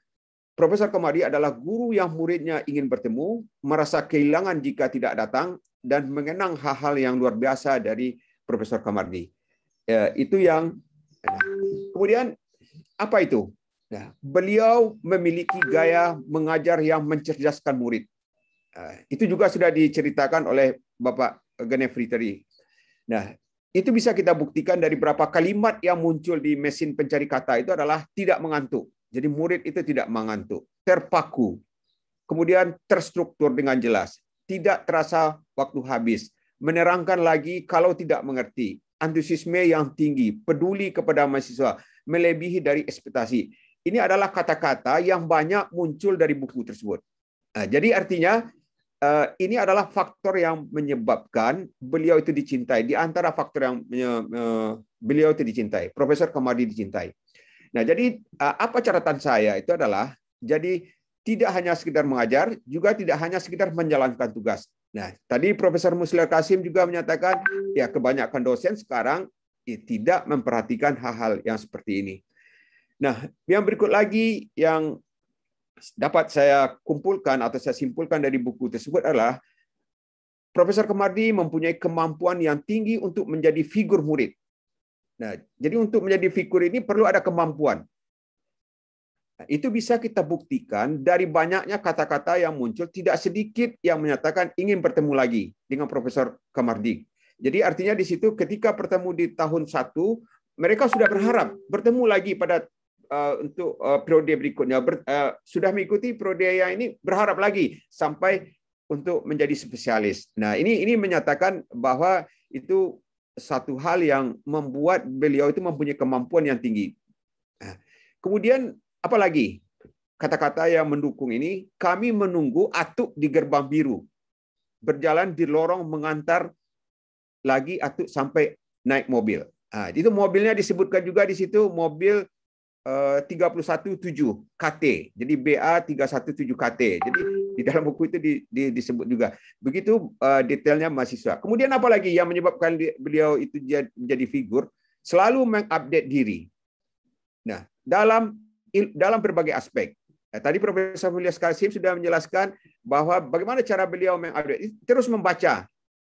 Profesor Komadi adalah guru yang muridnya ingin bertemu, merasa kehilangan jika tidak datang, dan mengenang hal-hal yang luar biasa dari Profesor Kamardi. Ya, eh, itu yang kemudian apa itu? Nah, beliau memiliki gaya mengajar yang mencerdaskan murid. Ah, itu juga sudah diceritakan oleh Bapak Genevri tadi. Nah, itu bisa kita buktikan dari berapa kalimat yang muncul di mesin pencari kata itu adalah tidak mengantuk. Jadi murid itu tidak mengantuk, terpaku, kemudian terstruktur dengan jelas, tidak terasa waktu habis, menerangkan lagi kalau tidak mengerti, antusiasme yang tinggi, peduli kepada mahasiswa, melebihi dari ekspektasi. Ini adalah kata-kata yang banyak muncul dari buku tersebut. Nah, jadi artinya Eh, ini adalah faktor yang menyebabkan beliau itu dicintai. Di antara faktor yang beliau itu dicintai, Profesor Kamadi dicintai. Nah, jadi eh, apa catatan saya itu adalah jadi tidak hanya sekedar mengajar, juga tidak hanya sekedar menjalankan tugas. Nah, tadi Profesor Musliar Kasim juga menyatakan ya kebanyakan dosen sekarang ya, tidak memperhatikan hal-hal yang seperti ini. Nah, yang berikut lagi yang dapat saya kumpulkan atau saya simpulkan dari buku tersebut adalah Profesor Kemardi mempunyai kemampuan yang tinggi untuk menjadi figur murid. Nah, jadi untuk menjadi figur ini perlu ada kemampuan. Nah, itu bisa kita buktikan dari banyaknya kata-kata yang muncul, tidak sedikit yang menyatakan ingin bertemu lagi dengan Profesor Kemardi. Jadi artinya di situ ketika bertemu di tahun 1, mereka sudah berharap bertemu lagi pada Eh, untuk uh, periode berikutnya. Ber, uh, sudah mengikuti periode yang ini berharap lagi sampai untuk menjadi spesialis. Nah, ini ini menyatakan bahwa itu satu hal yang membuat beliau itu mempunyai kemampuan yang tinggi. Nah, kemudian apa lagi? kata-kata yang mendukung ini, kami menunggu atuk di gerbang biru. Berjalan di lorong mengantar lagi atuk sampai naik mobil. Nah, itu mobilnya disebutkan juga di situ mobil 317 eh, KT. Jadi BA 317 KT. Jadi di dalam buku itu di, di, disebut juga. Begitu uh, detailnya mahasiswa. Kemudian apa lagi yang menyebabkan beliau itu jadi figur? Selalu mengupdate diri. Nah, dalam dalam berbagai aspek. Nah, tadi Profesor Mulyas Kasim sudah menjelaskan bahwa bagaimana cara beliau mengupdate. Terus membaca.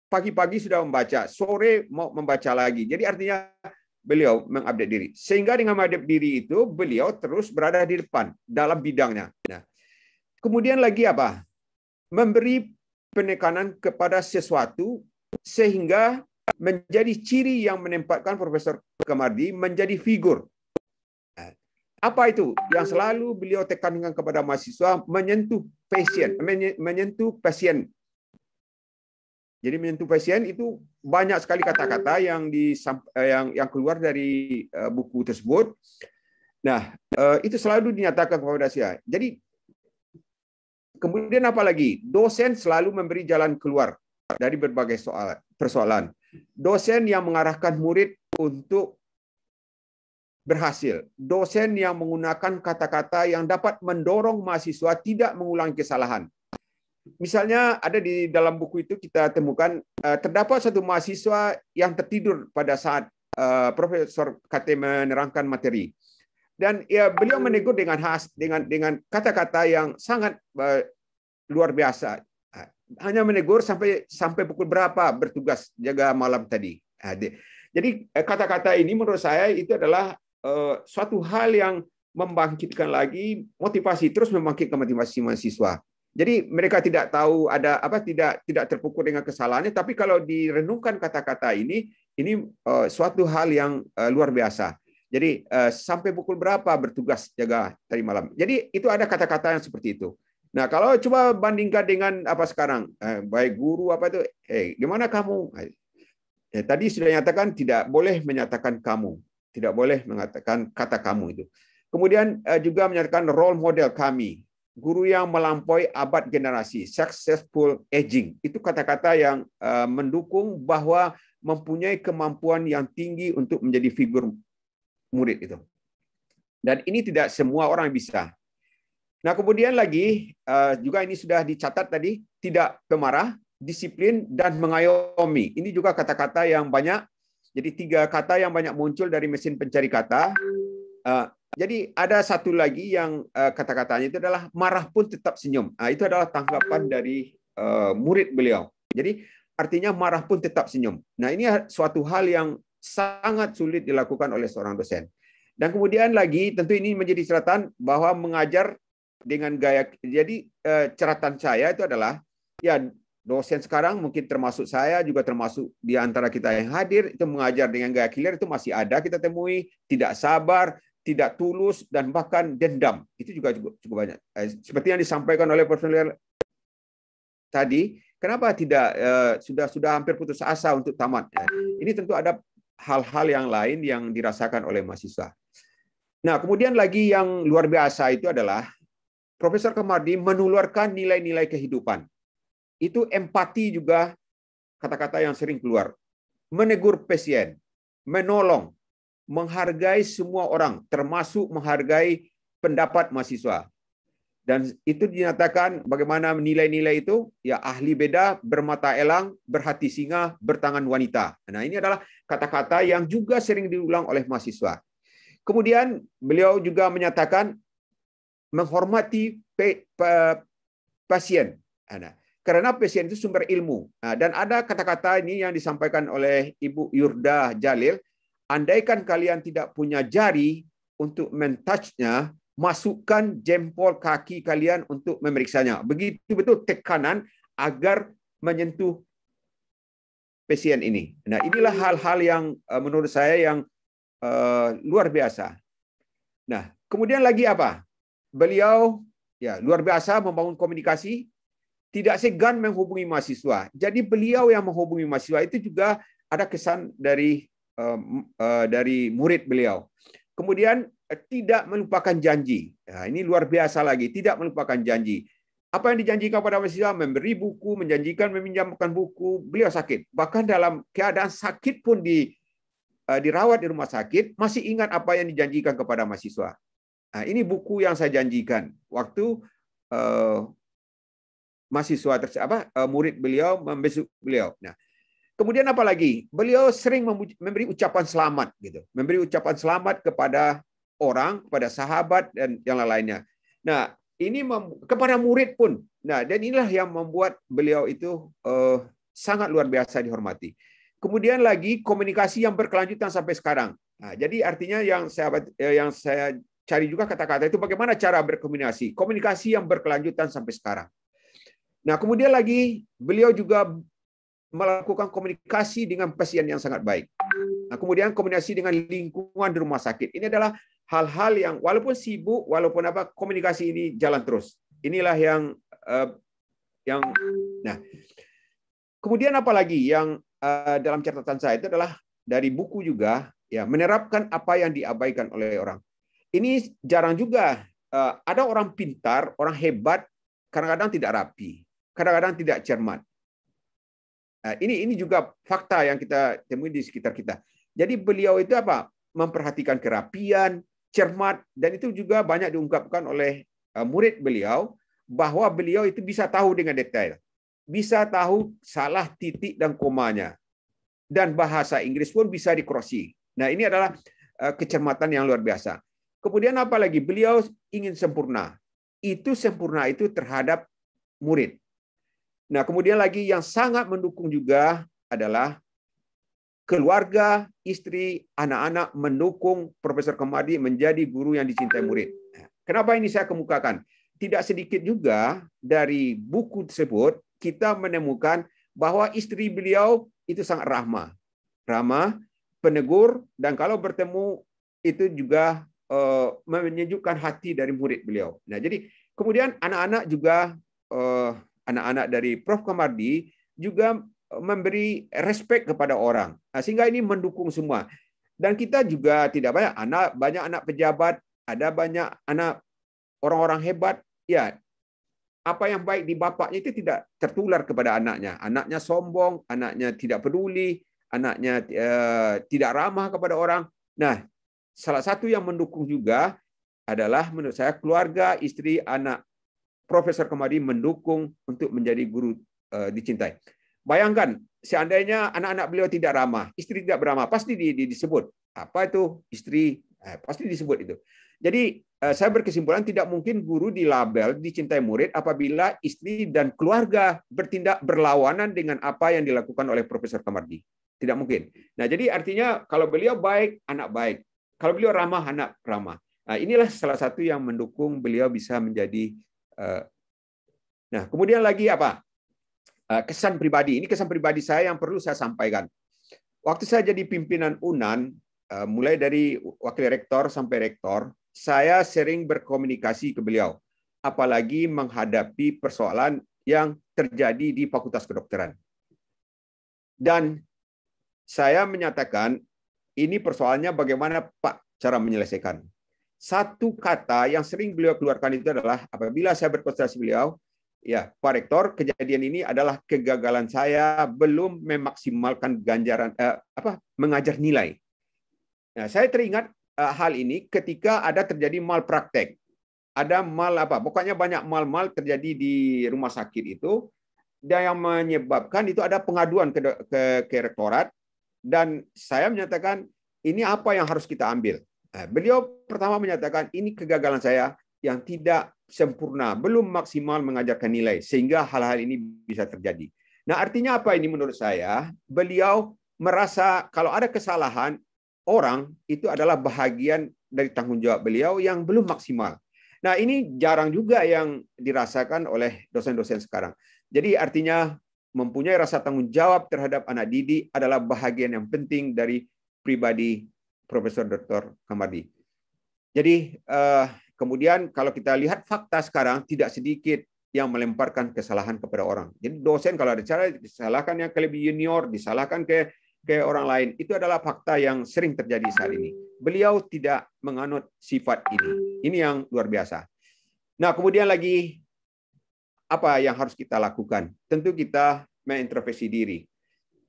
Pagi-pagi sudah membaca, sore mau membaca lagi. Jadi artinya beliau mengupdate diri. Sehingga dengan mengupdate diri itu, beliau terus berada di depan dalam bidangnya. Nah, kemudian lagi apa? Memberi penekanan kepada sesuatu sehingga menjadi ciri yang menempatkan Profesor Kamardi menjadi figur. Nah, apa itu yang selalu beliau tekankan kepada mahasiswa menyentuh pasien, menyentuh pasien jadi menyentuh pasien itu banyak sekali kata-kata yang di eh, yang yang keluar dari uh, buku tersebut. Nah, uh, itu selalu dinyatakan kepada saya. Jadi kemudian apa lagi? Dosen selalu memberi jalan keluar dari berbagai soal persoalan. Dosen yang mengarahkan murid untuk berhasil. Dosen yang menggunakan kata-kata yang dapat mendorong mahasiswa tidak mengulangi kesalahan Misalnya ada di dalam buku itu kita temukan eh, terdapat satu mahasiswa yang tertidur pada saat eh, Profesor KT menerangkan materi. Dan ya beliau menegur dengan khas dengan dengan kata-kata yang sangat eh, luar biasa. Hanya menegur sampai sampai pukul berapa bertugas jaga malam tadi. Jadi kata-kata ini menurut saya itu adalah suatu hal yang membangkitkan lagi motivasi terus membangkitkan motivasi mahasiswa. Jadi mereka tidak tahu ada apa tidak tidak terpukul dengan kesalahannya tapi kalau direnungkan kata-kata ini ini uh, suatu hal yang uh, luar biasa. Jadi uh, sampai pukul berapa bertugas jaga tadi malam. Jadi itu ada kata-kata yang seperti itu. Nah, kalau coba bandingkan dengan apa sekarang, eh, baik guru apa itu, eh gimana kamu? Eh, tadi sudah nyatakan tidak boleh menyatakan kamu, tidak boleh mengatakan kata kamu itu. Kemudian juga menyatakan role model kami guru yang melampaui abad generasi, successful aging. Itu kata-kata yang eh, mendukung bahwa mempunyai kemampuan yang tinggi untuk menjadi figur murid itu. Dan ini tidak semua orang bisa. Nah, kemudian lagi eh, juga ini sudah dicatat tadi, tidak pemarah, disiplin dan mengayomi. Ini juga kata-kata yang banyak. Jadi tiga kata yang banyak muncul dari mesin pencari kata eh, jadi ada satu lagi yang uh, kata-katanya itu adalah marah pun tetap senyum. Nah, itu adalah tanggapan dari uh, murid beliau. Jadi artinya marah pun tetap senyum. Nah ini suatu hal yang sangat sulit dilakukan oleh seorang dosen. Dan kemudian lagi tentu ini menjadi catatan bahwa mengajar dengan gaya jadi uh, eh, catatan saya itu adalah ya dosen sekarang mungkin termasuk saya juga termasuk di antara kita yang hadir itu mengajar dengan gaya killer itu masih ada kita temui tidak sabar tidak tulus, dan bahkan dendam. Itu juga cukup, cukup banyak. Eh, seperti yang disampaikan oleh personel tadi, kenapa tidak eh, sudah sudah hampir putus asa untuk tamat? Ini tentu ada hal-hal yang lain yang dirasakan oleh mahasiswa. Nah, kemudian lagi yang luar biasa itu adalah Profesor Kemardi menularkan nilai-nilai kehidupan. Itu empati juga kata-kata yang sering keluar. Menegur pasien, menolong, menghargai semua orang, termasuk menghargai pendapat mahasiswa. Dan itu dinyatakan bagaimana nilai-nilai itu, ya ahli beda, bermata elang, berhati singa, bertangan wanita. Nah ini adalah kata-kata yang juga sering diulang oleh mahasiswa. Kemudian beliau juga menyatakan menghormati pasien. Nah, karena pasien itu sumber ilmu. Nah, dan ada kata-kata ini yang disampaikan oleh Ibu Yurda Jalil, Andaikan kalian tidak punya jari untuk mentouchnya, masukkan jempol kaki kalian untuk memeriksanya. Begitu betul tekanan agar menyentuh pasien ini. Nah, inilah hal-hal yang eh, menurut saya yang uh, luar biasa. Nah, kemudian lagi apa? Beliau ya luar biasa membangun komunikasi, tidak segan menghubungi mahasiswa. Jadi beliau yang menghubungi mahasiswa itu juga ada kesan dari Eh, eh, dari murid beliau. Kemudian eh, tidak melupakan janji. Nah, ini luar biasa lagi, tidak melupakan janji. Apa yang dijanjikan pada mahasiswa? Memberi buku, menjanjikan meminjamkan buku. Beliau sakit. Bahkan dalam keadaan sakit pun di dirawat di rumah sakit, masih ingat apa yang dijanjikan kepada mahasiswa. Nah, ini buku yang saya janjikan waktu uh, mahasiswa apa murid beliau membesuk beliau. Nah, Kemudian apa lagi? Beliau sering memberi ucapan selamat gitu, memberi ucapan selamat kepada orang, kepada sahabat dan yang lainnya. Nah, ini kepada murid pun. Nah, dan inilah yang membuat beliau itu uh, sangat luar biasa dihormati. Kemudian lagi komunikasi yang berkelanjutan sampai sekarang. Nah, jadi artinya yang saya eh, yang saya cari juga kata-kata itu bagaimana cara berkomunikasi, komunikasi yang berkelanjutan sampai sekarang. Nah, kemudian lagi beliau juga melakukan komunikasi dengan pasien yang sangat baik. Nah, kemudian komunikasi dengan lingkungan di rumah sakit. Ini adalah hal-hal yang walaupun sibuk, walaupun apa, komunikasi ini jalan terus. Inilah yang uh, yang nah. Kemudian apa lagi yang uh, dalam catatan saya itu adalah dari buku juga ya menerapkan apa yang diabaikan oleh orang. Ini jarang juga uh, ada orang pintar, orang hebat kadang-kadang tidak rapi, kadang-kadang tidak cermat Nah, ini ini juga fakta yang kita temui di sekitar kita. Jadi beliau itu apa? Memperhatikan kerapian, cermat, dan itu juga banyak diungkapkan oleh ah, murid beliau bahwa beliau itu bisa tahu dengan detail, bisa tahu salah titik dan komanya, dan bahasa Inggris pun bisa dikorosi. Nah ini adalah ah, kecermatan yang luar biasa. Kemudian apalagi Beliau ingin sempurna. Itu sempurna itu terhadap murid. Nah, kemudian lagi yang sangat mendukung juga adalah keluarga, istri, anak-anak mendukung Profesor Kemadi menjadi guru yang dicintai murid. Kenapa ini saya kemukakan? Tidak sedikit juga dari buku tersebut kita menemukan bahwa istri beliau itu sangat rahmah. Ramah, penegur, dan kalau bertemu itu juga uh, menyejukkan hati dari murid beliau. Nah, jadi kemudian anak-anak juga uh, anak-anak dari Prof. Kamardi juga eh, memberi respect kepada orang. Nah, sehingga ini mendukung semua. Dan kita juga tidak banyak anak banyak anak pejabat, ada banyak anak orang-orang hebat. Ya, apa yang baik di bapaknya itu tidak tertular kepada anaknya. Anaknya sombong, anaknya tidak peduli, anaknya uh, tidak ramah kepada orang. Nah, salah satu yang mendukung juga adalah menurut saya keluarga, istri, anak. Profesor Komadi mendukung untuk menjadi guru uh, dicintai. Bayangkan seandainya anak-anak beliau tidak ramah, istri tidak beramah, pasti di, di, disebut apa itu istri, eh, pasti disebut itu. Jadi uh, saya berkesimpulan tidak mungkin guru dilabel dicintai murid apabila istri dan keluarga bertindak berlawanan dengan apa yang dilakukan oleh Profesor Kamardi. Tidak mungkin. Nah jadi artinya kalau beliau baik anak baik, kalau beliau ramah anak ramah. Nah, inilah salah satu yang mendukung beliau bisa menjadi Eh, nah, kemudian lagi apa? Eh, kesan pribadi. Ini kesan pribadi saya yang perlu saya sampaikan. Waktu saya jadi pimpinan UNAN, eh, mulai dari wakil rektor sampai rektor, saya sering berkomunikasi ke beliau, apalagi menghadapi persoalan yang terjadi di Fakultas Kedokteran. Dan saya menyatakan ini persoalannya bagaimana Pak cara menyelesaikan satu kata yang sering beliau keluarkan itu adalah apabila saya berkonsultasi beliau, ya Pak Rektor, kejadian ini adalah kegagalan saya belum memaksimalkan ganjaran eh, apa mengajar nilai. Nah, saya teringat eh, hal ini ketika ada terjadi malpraktek, ada mal apa, pokoknya banyak mal-mal terjadi di rumah sakit itu, dan yang menyebabkan itu ada pengaduan ke, ke, ke rektorat dan saya menyatakan ini apa yang harus kita ambil Eh, beliau pertama menyatakan ini kegagalan saya yang tidak sempurna, belum maksimal mengajarkan nilai sehingga hal-hal ini bisa terjadi. Nah, artinya apa ini menurut saya? Beliau merasa kalau ada kesalahan orang itu adalah bahagian dari tanggung jawab beliau yang belum maksimal. Nah, ini jarang juga yang dirasakan oleh dosen-dosen sekarang. Jadi artinya mempunyai rasa tanggung jawab terhadap anak didik adalah bahagian yang penting dari pribadi Profesor Dr. Kamardi. Jadi eh, kemudian kalau kita lihat fakta sekarang tidak sedikit yang melemparkan kesalahan kepada orang. Jadi dosen kalau ada cara disalahkan yang ke lebih junior, disalahkan ke ke orang lain. Itu adalah fakta yang sering terjadi saat ini. Beliau tidak menganut sifat ini. Ini yang luar biasa. Nah, kemudian lagi apa yang harus kita lakukan? Tentu kita mengintrospeksi diri.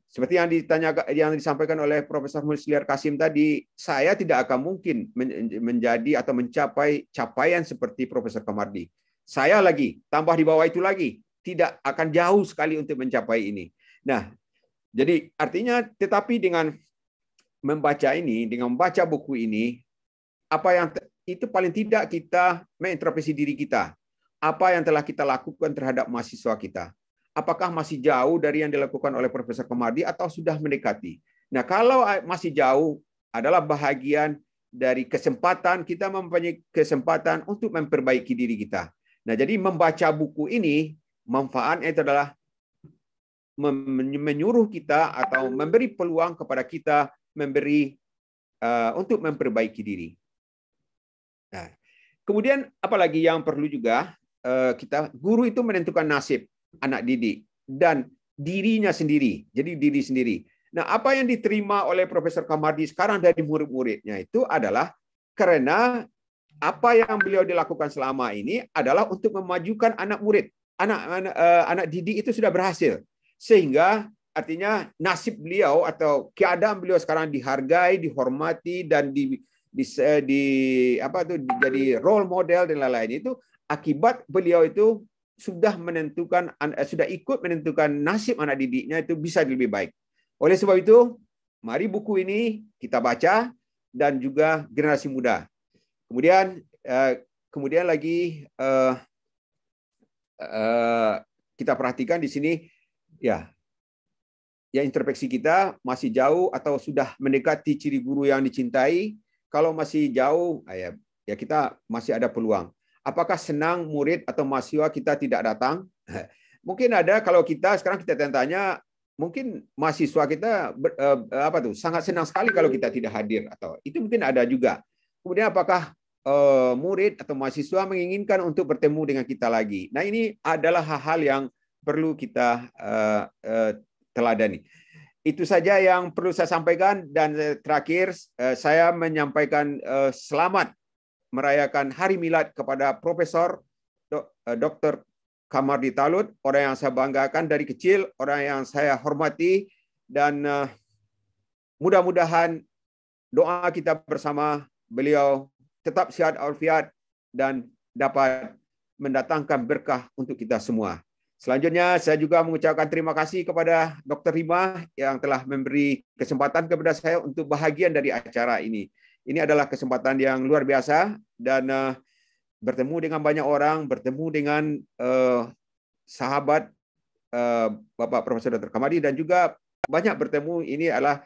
Seperti yang ditanyakan yang disampaikan oleh Profesor Musliar Kasim tadi, saya tidak akan mungkin menjadi atau mencapai capaian seperti Profesor Kamardi. Saya lagi tambah di bawah itu lagi, tidak akan jauh sekali untuk mencapai ini. Nah, jadi artinya tetapi dengan membaca ini, dengan membaca buku ini, apa yang itu paling tidak kita mengintrospeksi diri kita. Apa yang telah kita lakukan terhadap mahasiswa kita? apakah masih jauh dari yang dilakukan oleh Profesor Komardi atau sudah mendekati. Nah, kalau eh, masih jauh adalah bahagian dari kesempatan kita mempunyai kesempatan untuk memperbaiki diri kita. Nah, jadi membaca buku ini manfaatnya itu adalah menyuruh kita atau memberi peluang kepada kita memberi uh, untuk memperbaiki diri. Nah, kemudian apalagi yang perlu juga uh, kita guru itu menentukan nasib anak didik dan dirinya sendiri. Jadi diri sendiri. Nah, apa yang diterima oleh Profesor Kamardi sekarang dari murid-muridnya itu adalah karena apa yang beliau dilakukan selama ini adalah untuk memajukan anak murid. Anak anak, eh, anak didik itu sudah berhasil. Sehingga artinya nasib beliau atau keadaan beliau sekarang dihargai, dihormati dan di di, eh, di apa tuh jadi role model dan lain-lain itu akibat beliau itu sudah menentukan eh, sudah ikut menentukan nasib anak didiknya itu bisa lebih baik. Oleh sebab itu, mari buku ini kita baca dan juga generasi muda. Kemudian eh, kemudian lagi eh, kita perhatikan di sini ya ya introspeksi kita masih jauh atau sudah mendekati ciri guru yang dicintai. Kalau masih jauh, ah, ya, ya kita masih ada peluang. Apakah senang murid atau mahasiswa kita tidak datang? Mungkin ada kalau kita sekarang kita tanya, mungkin mahasiswa kita eh, apa tuh sangat senang sekali kalau kita tidak hadir atau itu mungkin ada juga. Kemudian apakah eh, murid atau mahasiswa menginginkan untuk bertemu dengan kita lagi? Nah ini adalah hal-hal yang perlu kita eh, teladani. Itu saja yang perlu saya sampaikan dan terakhir saya menyampaikan selamat merayakan hari milad kepada Profesor Dr. Eh, Kamardi Talut, orang yang saya banggakan dari kecil, orang yang saya hormati, dan eh, mudah-mudahan doa kita bersama beliau tetap sehat alfiat dan dapat mendatangkan berkah untuk kita semua. Selanjutnya, saya juga mengucapkan terima kasih kepada Dr. Rima yang telah memberi kesempatan kepada saya untuk bahagian dari acara ini. Ini adalah kesempatan yang luar biasa dan uh, bertemu dengan banyak orang, bertemu dengan uh, sahabat uh, Bapak Profesor Dr. Kamadi dan juga banyak bertemu ini adalah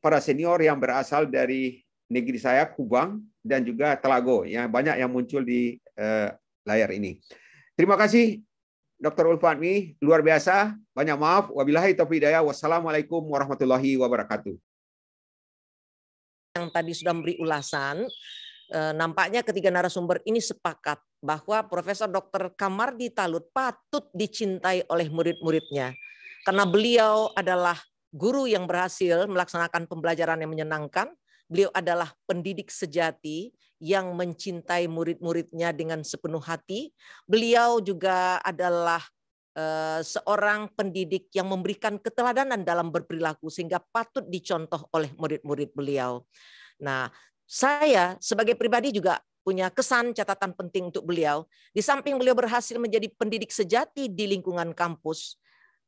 para senior yang berasal dari negeri saya Kubang dan juga Telago yang banyak yang muncul di uh, layar ini. Terima kasih Dr. Ulfatmi luar biasa. Banyak maaf. Wabillahi taufiq hidayah. Wassalamualaikum warahmatullahi wabarakatuh yang tadi sudah memberi ulasan, eh, nampaknya ketiga narasumber ini sepakat bahwa Profesor Dr. Kamardi Talut patut dicintai oleh murid-muridnya karena beliau adalah guru yang berhasil melaksanakan pembelajaran yang menyenangkan. Beliau adalah pendidik sejati yang mencintai murid-muridnya dengan sepenuh hati. Beliau juga adalah Eh, seorang pendidik yang memberikan keteladanan dalam berperilaku sehingga patut dicontoh oleh murid-murid beliau. Nah, saya sebagai pribadi juga punya kesan catatan penting untuk beliau. Di samping beliau berhasil menjadi pendidik sejati di lingkungan kampus,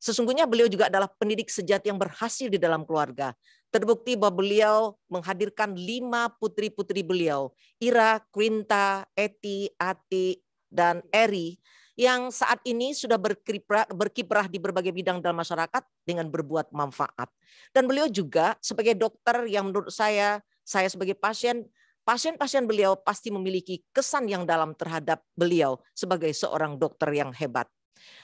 sesungguhnya beliau juga adalah pendidik sejati yang berhasil di dalam keluarga. Terbukti bahwa beliau menghadirkan lima putri-putri beliau, Ira, Quinta, Eti, Ati, dan Eri yang saat ini sudah berkiprah, berkiprah di berbagai bidang dalam masyarakat dengan berbuat manfaat. Dan beliau juga sebagai dokter yang menurut saya, saya sebagai pasien, pasien-pasien beliau pasti memiliki kesan yang dalam terhadap beliau sebagai seorang dokter yang hebat.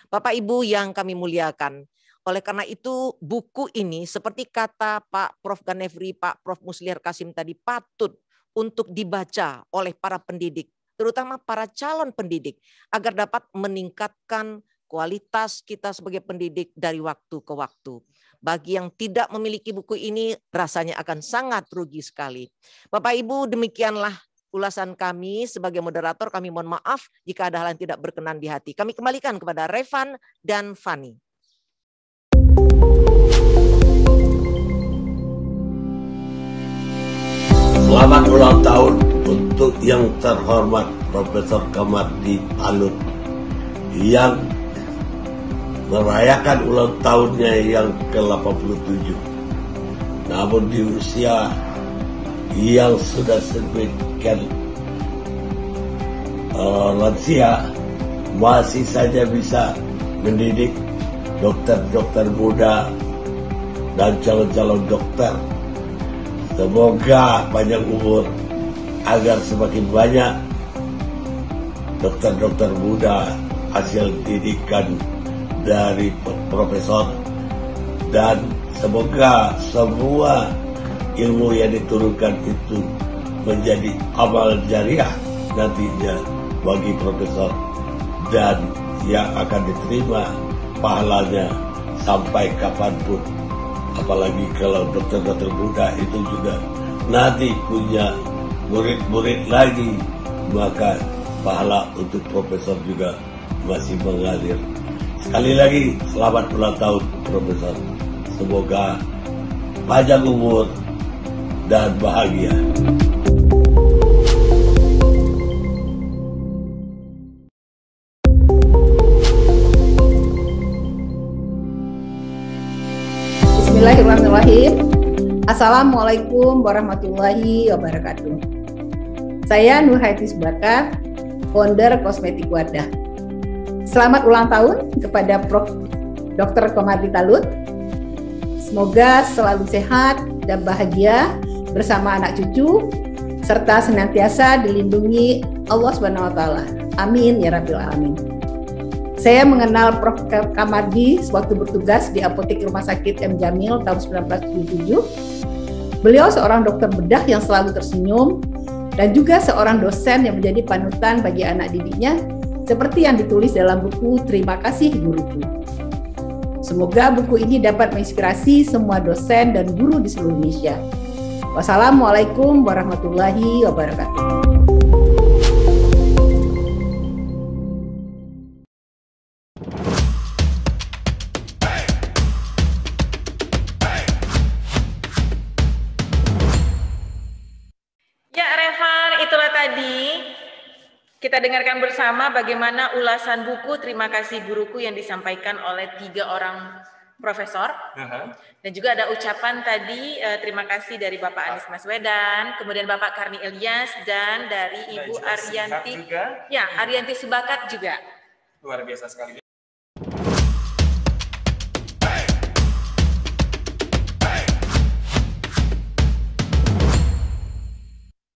Bapak Ibu yang kami muliakan, oleh karena itu buku ini seperti kata Pak Prof. Ganevri, Pak Prof. Musliar Kasim tadi patut untuk dibaca oleh para pendidik terutama para calon pendidik, agar dapat meningkatkan kualitas kita sebagai pendidik dari waktu ke waktu. Bagi yang tidak memiliki buku ini, rasanya akan sangat rugi sekali. Bapak Ibu, demikianlah ulasan kami sebagai moderator. Kami mohon maaf jika ada hal yang tidak berkenan di hati. Kami kembalikan kepada Revan dan Fani. Selamat ulang tahun untuk yang terhormat Profesor Kamat di Alut yang merayakan ulang tahunnya yang ke-87. Namun di usia yang sudah sedemikian uh, lansia masih saja bisa mendidik dokter-dokter muda dan calon-calon dokter. Semoga panjang umur agar semakin banyak dokter-dokter muda hasil didikan dari profesor dan semoga semua ilmu yang diturunkan itu menjadi amal jariah nantinya bagi profesor dan yang akan diterima pahalanya sampai kapanpun apalagi kalau dokter-dokter muda itu juga nanti punya murid-murid lagi bahkan pahala untuk profesor juga masih mengalir sekali lagi selamat ulang tahun profesor semoga panjang umur dan bahagia Bismillahirrahmanirrahim Assalamualaikum warahmatullahi wabarakatuh saya Nur Haitis founder Kosmetik Wadah. Selamat ulang tahun kepada Prof. Dr. Komadi Talut. Semoga selalu sehat dan bahagia bersama anak cucu serta senantiasa dilindungi Allah Subhanahu wa taala. Amin ya rabbal alamin. Saya mengenal Prof. Kamadi sewaktu bertugas di apotek Rumah Sakit M. Jamil tahun 1977. Beliau seorang dokter bedah yang selalu tersenyum, dan juga seorang dosen yang menjadi panutan bagi anak didiknya seperti yang ditulis dalam buku Terima Kasih Guruku. Semoga buku ini dapat menginspirasi semua dosen dan guru di seluruh Indonesia. Wassalamualaikum warahmatullahi wabarakatuh. Kita dengarkan bersama bagaimana ulasan buku Terima Kasih Guruku yang disampaikan oleh tiga orang profesor. Uh-huh. Dan juga ada ucapan tadi uh, terima kasih dari Bapak Anies Maswedan, kemudian Bapak Karni Ilyas dan dari Ibu Aryanti. Juga. Ya, Arianti Subakat juga. Luar biasa sekali.